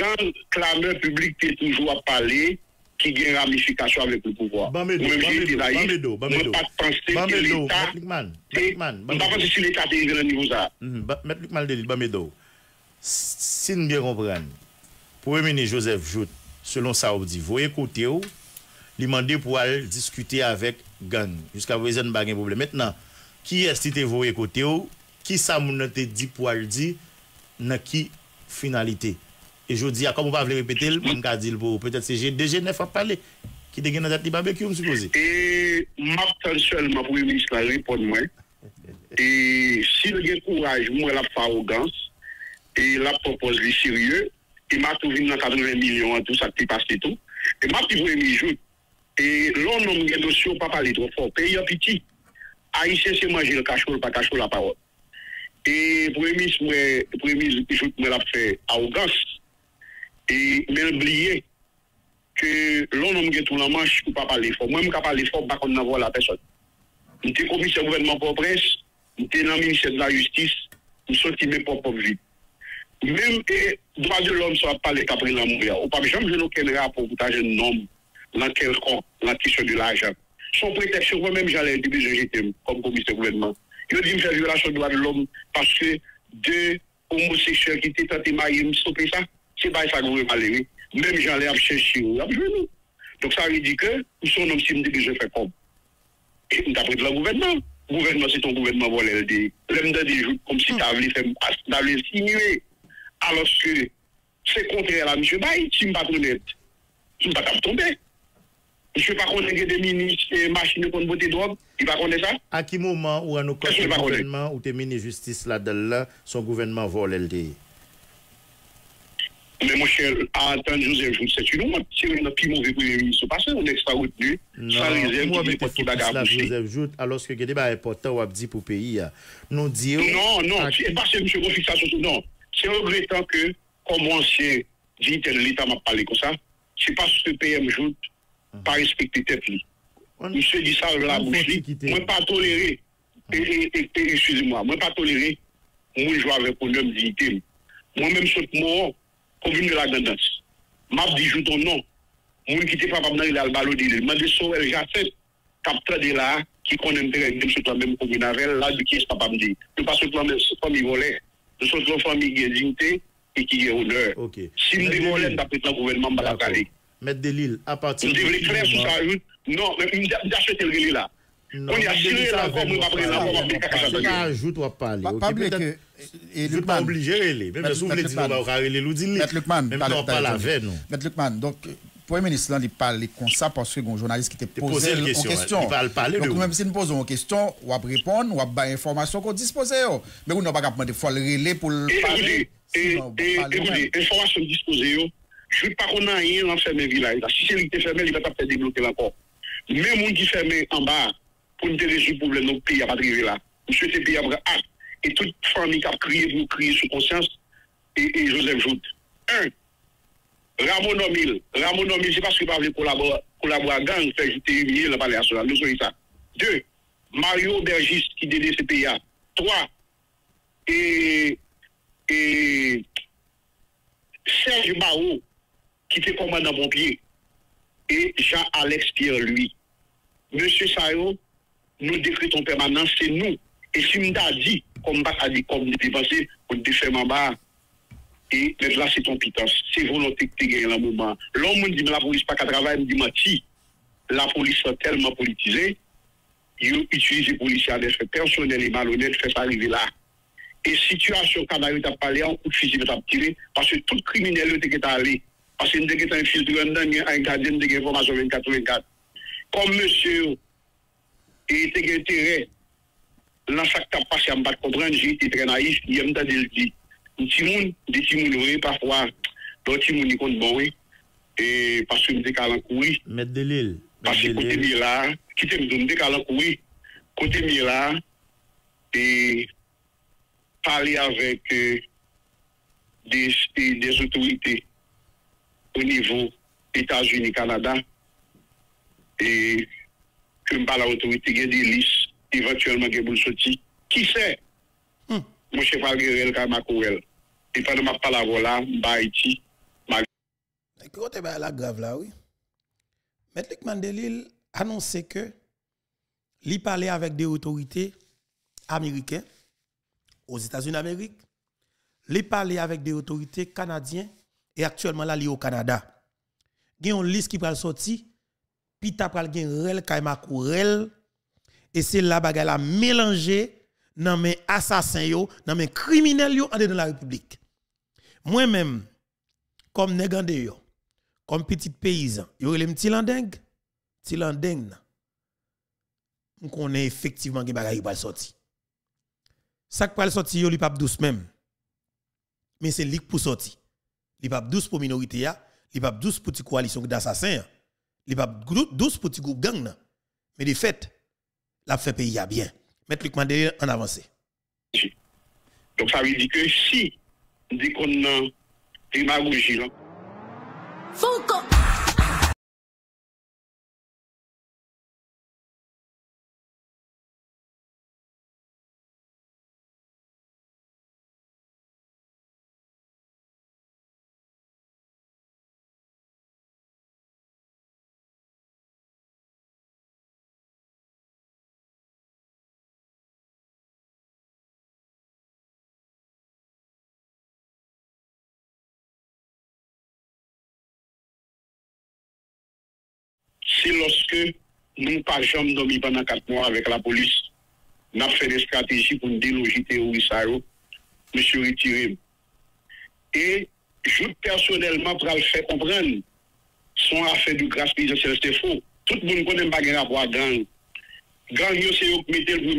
clameurs qui toujours à parler qui gagne ramification avec le pouvoir. Bamedo, Bamedo, Bamedo, Bamedo. pas l'État... pas l'État est grand niveau ça. Mettre mm-hmm, Bamedo. Si nous bien comprenons, Premier ministre Joseph Jout, selon ça, vous écoutez, vous demandez pour aller discuter avec Gan Jusqu'à présent, pas de problème. Maintenant, qui est-ce que vous écoutez, qui ça m'a dit pour aller dire, dans qui finalité. Et je dis, ah, comme vous pas le répéter, je vais dire, peut-être que c'est G9 à parler qui est-ce que vous avez dit, Et ma seulement pour le ministre à répondre. Et si vous a courage, moi, la arrogance, et la propose les sérieux, E ma tou vin nan 80 milyon an tou sa ki pase tou. E ma ti pou emi jout. E lò nan mwenye monsyon pa pali drou fò. Pe yon piti. A yi sese manjil kachol pa kachol la parol. E pou emi jout mwen la fè augans. E mwen blye ke lò nan mwenye monsyon pa pali drou fò. Mwen mwen ka pali drou fò bakon nan wò la peson. Mwen te komise mwenman pou pres. Mwen te nan mwenye sè nan yustis. Mwen sò ti mwen pou pou vi. Mwen mwenye monsyon. Dwa de l'om sa pa le kapri la mouvia. Ou pa mi chanm jenou ken re a pou koutajen l'om lan kèl kon, lan kèl chanm l'ajan. Son preteksyon, wè mèm jan lè indibize jitem kom komiste kouvenman. Yon di mwen chanm jive la chanm dwa de l'om paske de ou mousi chanm ki te tatimayim sope sa, se bay sa kouvenman lèvi. Mèm jan lè ap chensi ou ap jwenou. Donk sa yon di ke, ou son nomsi mdi ki jen fè kom. Mwen kapri de la kouvenman. Kouvenman se ton kouvenman wè lèvi. alors que c'est contraire à M. Baye, si je ne pas honnête. Je ne pas tomber. Je ne pas connaître des ministres et machines de drogue. Il pas connaître ça. Hein. À quel moment où on gouvernement ou des ministres de justice là-dedans, son gouvernement vole LDI mais mon cher, à mauvais premier ministre pays. Hein. Non, non, ah, non. Se yo gretan ke koman se di iten li ta map pale ko sa, se pa sou te peye mjoute, pa respectite pli. Mwen se di sal la moun si, mwen pa tolere peye, peye, peye, excuse mwa, mwen pa tolere mwen jou ave konye m di iten. Mwen menm sou moun konvin de la gandans. Map di jouton non. Mwen ki te pa pa mnen li al balo di li. Mwen de sou el jase, kap tra de la ki konen peye m sou tome m konvin avèl la di ki se pa pa mdi. Mwen pa sou tome m volèk. Nous sommes une famille qui est dignité et qui est honneur. Si nous devons d'après le gouvernement, va la Mettre des lilles à partir de. Vous devez Non, mais il a acheter le là. On y a tiré la forme, on va prendre la forme, on va ajoute, ou parler. Pas que. pas obligé, même si vous voulez dire, on va nous Même donc. Pwè menis lan li pale kon sa, pwè sè yon jounalist ki te pose l'on kèstyon. Nou mèm si n'pose l'on kèstyon, wap ripon, wap bay informasyon kon dispose yo. Mè moun nan bak apman de folrele pou l'on pale. E goulè, e goulè, informasyon dispose yo, jwè pa kon nan yon lan ferme vila. La Sisyelite ferme, li va tapte de blote lankon. Mè moun di ferme an ba, pou nte rejou pou blè nou pi apadrive la. Mwen se te pi apre ap, e tout fan mi kap kriye sou konsyans, e josef joute. Un, Ramon Omil, Ramon Omil, c'est parce qu'il va collaborer, collaborer à gang, faire jeter humilier le palais national. Nous sommes ça. Deux, Mario Bergis qui dédie CPA. Trois, et, et Serge Barreau qui était commandant pied, Et Jean-Alex Pierre, lui. Monsieur Sayo, nous décrétons permanence, c'est nous. Et si on dit, comme on a dit, comme on a pour on défait en et euh, là c'est ton C'est volonté que tu gagnes dans le moment. L'homme dit que la police pas qu'à travailler, me dit menti. La police est tellement politisée, ils utilisent les policiers à des faits personnels et malhonnêtes, fait ça arriver là. Et situation qu'à a parlé, un coup de fusil tiré, parce que tout criminel est allé, parce que il y a un gardien de information 24-24. Comme monsieur, il était intérêt, dans ça tu t'as passé pas me comprendre, j'ai été très naïf, il m'a dit Mwen ti moun, di ti moun wè, pa fwa, do ti moun ikon mbouè, e paswè mwen de kalankouè, mwen de l'il, mwen de l'il, paswè kote mè la, ki te moun de kalankouè, kote mè la, e palè avèk de, de, de sotouite ou nivou Etat-Unis-Canada, e kèm pa la otouite gen de l'ilis, evantüèlman gen moun soti, ki sè, Mwen che pa de ka E pa nan ma la, mba iti. E de la grav la, oui. Mandelil annonçait ke li pale avèk de otorite aux Etats-Unis Amerik, li pale avèk de otorite Kanadyen, e aktuelman la li yo Kanada. qui yon lis ki pral soti, pi ta pral gen rel Et c'est la la dans les assassins, dans les criminels en dans la République. Moi-même, comme Négandé, comme petit paysan, je suis un petit landeng, petit landeng. on est effectivement que bagaille va sortir. Ça qui va sortir, il pas douce même. Mais c'est lik pour sortir. Il pas douce pour minorité, il pas douce pour petite coalition d'assassins, il pas douce pour petit groupe gang. Mais de fait, la fait pays a bien mettre Luc Mandé en avancée. Donc ça veut dire que si, dit qu'on a démagogie, Lorske moun pa jom do mi banan kat mwa Avèk la polis M'a fè de strategi pou m'de logite Ou isa yo M'si witi rem E jout personel m'a pral fè kompren S'on a fè du graspi Se leste fò Tout moun konen bagen apwa gang Gang yo se yo kmetel Moun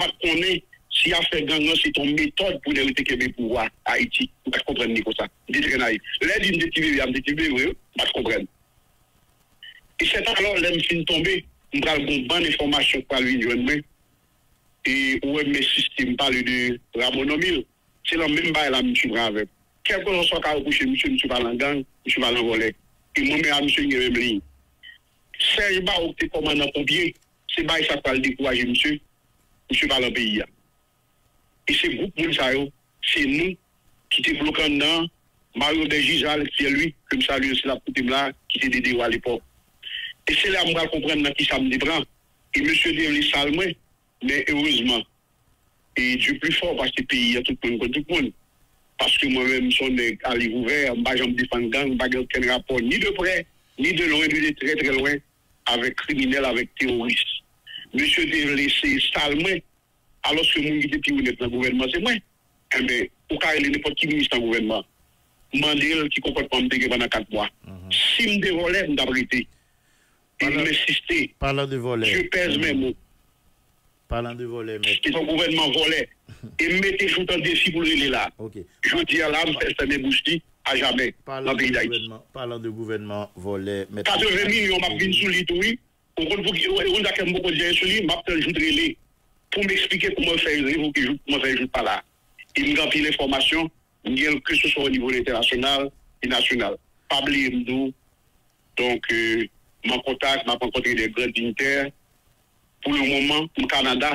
bat konen Si a fè gang yo se ton metod Pou derite kebe pouwa A iti M'a kompren M'a kompren E seta lor, le m fin tombe, e e m pral kon ban e formasyon kwa lwi njwen me. E ouwe m e sisti m pali de Ramon Omil, se lan men ba e la m msou m pral vep. Kèl kon an so ka ou kouche msou msou valan gang, msou valan volek. E m mè a msou nye rem li. Sej e ba ou te poman nan poubie, se bay sa pral di kouwaje msou, msou valan peyi ya. E se goup moun sa yo, se nou ki te blokan nan, m a yo de jizal fye lwi, kem sa lyon se la poutim la, ki te dede yo alipop. Et c'est là que je comprendre qui ça me débranle. Et monsieur dit, les mais heureusement, et du plus fort parce que le pays, il a tout le monde contre tout le monde. Parce que moi-même, je à allé ouvert, je pas défendre gang, je n'ai aucun rapport, ni de près, ni de loin, ni de très très loin, avec criminels, avec terroristes. Monsieur dit, laissé alors que mon était dans le gouvernement, c'est moi. Eh bien, il n'est n'importe qui ministre dans le gouvernement. Je qui comporte pas me pendant 4 mois. Mhm. Si me dévolais, je m'abriter il Parlant de volet. Je pèse mes mots. Parlant de volet. Mais... C'est ton gouvernement volé. et mettez tout en défi pour le là. Ok. Je dis à l'âme, c'est un débouché à jamais Parlant de gouvernement, Parlant de gouvernement volé. 80 millions, m'a venu sous l'île, oui. On a qu'un mot dire sur l'île, m'a les pour m'expliquer comment faire joue, comment faire pas là. Il me remplit l'information, que ce soit au niveau international et national. Pas oublier donc, euh, en contact, m'a rencontré des grands dignitaires. Pour le moment, au Canada,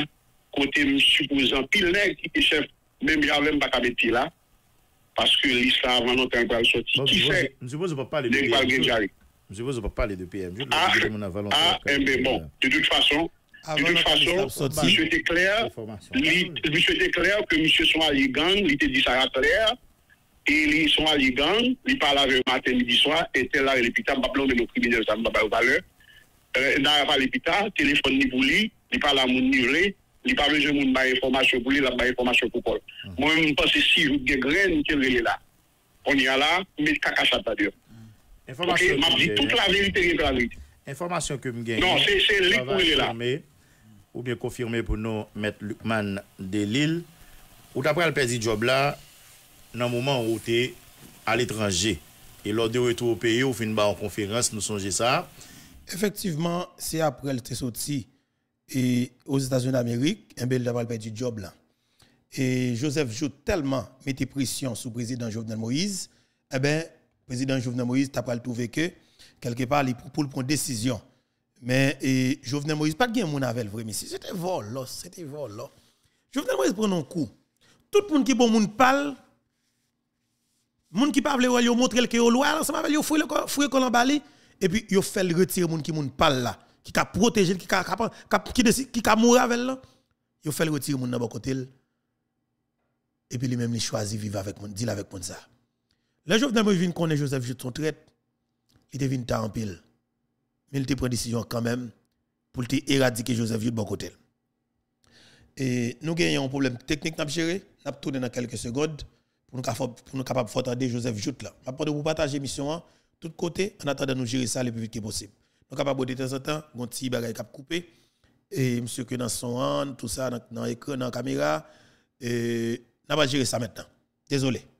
côté me supposant pile nègre qui chef, même j'avais même pas capté là, parce que l'Islam avant notre temps sorti. Qui sait? Je suppose pas parler de PM. Je suppose pas parler de PM. Ah, mais ah, eh ben, bon, de toute façon, de toute façon, je était clair, monsieur était clair que monsieur soit gang, il était dit ça à clair. E li sou a li gang, li pa la ve maten, li di sou a, eten la ve le pita, mba plon ve lo krimine, zan mba bayo bale, nan la pa le pita, telefon ni pou li, li pa la moun ni vle, li pa vle jen moun mba informasyon pou li, la mba informasyon pou kol. Hmm. Mwen mwen pas se si, mwen gen gren, mwen jen ve le la. On y a la, mwen kakasa ta dyo. Ok, mwen di tout la verite, mwen gen gren. Informasyon ke mwen gen gren. Non, se se le pou ve le la. Mwen kon firme, mwen kon firme pou nou met Lukman de Lille, ou tapre al pezi job la, dans le moment où tu à l'étranger. Et lors de retour au pays, au une barre en conférence, nous songeons ça. Effectivement, c'est après le sorti et aux États-Unis d'Amérique, un bel fait le du job là. Et Joseph joue tellement, mettait pression sur le président Jovenel Moïse. Eh bien, le président Jovenel Moïse, a pas trouvé que, quelque part, il pour prendre décision. Mais Jovenel Moïse, pas de mon avec vrai, mais c'était vol, c'était vol. Jovenel Moïse prend un coup. Tout le monde qui bon monde parle, Moun qui parle yo montre le yo loi ensemble avec yo fouille qu'ils fouille qu'on emballé et puis yo fait le retirer moun qui moun parle là qui ka protéger qui ka qui décide qui ka mourir avec là yo fait le retirer moun dans bon côté et puis lui-même il choisit vivre avec moun deal avec moun ça. Le Jovenel Moïse vient connaît Joseph son traite il devine ta en pile mais il te prend décision quand même pour te éradiquer Joseph Juton bon côté. Et nous gagnons un problème technique n'a géré n'a tourner dans quelques secondes pour nous capables de entendre Joseph Jout là. Je vais vous partager l'émission de tous côtés en attendant de nous gérer ça le plus vite possible. Nous capables de temps en temps, un petit bagage cap coupé et monsieur que dans tout ça dans l'écran, dans caméra et n'a gérer ça maintenant. Désolé.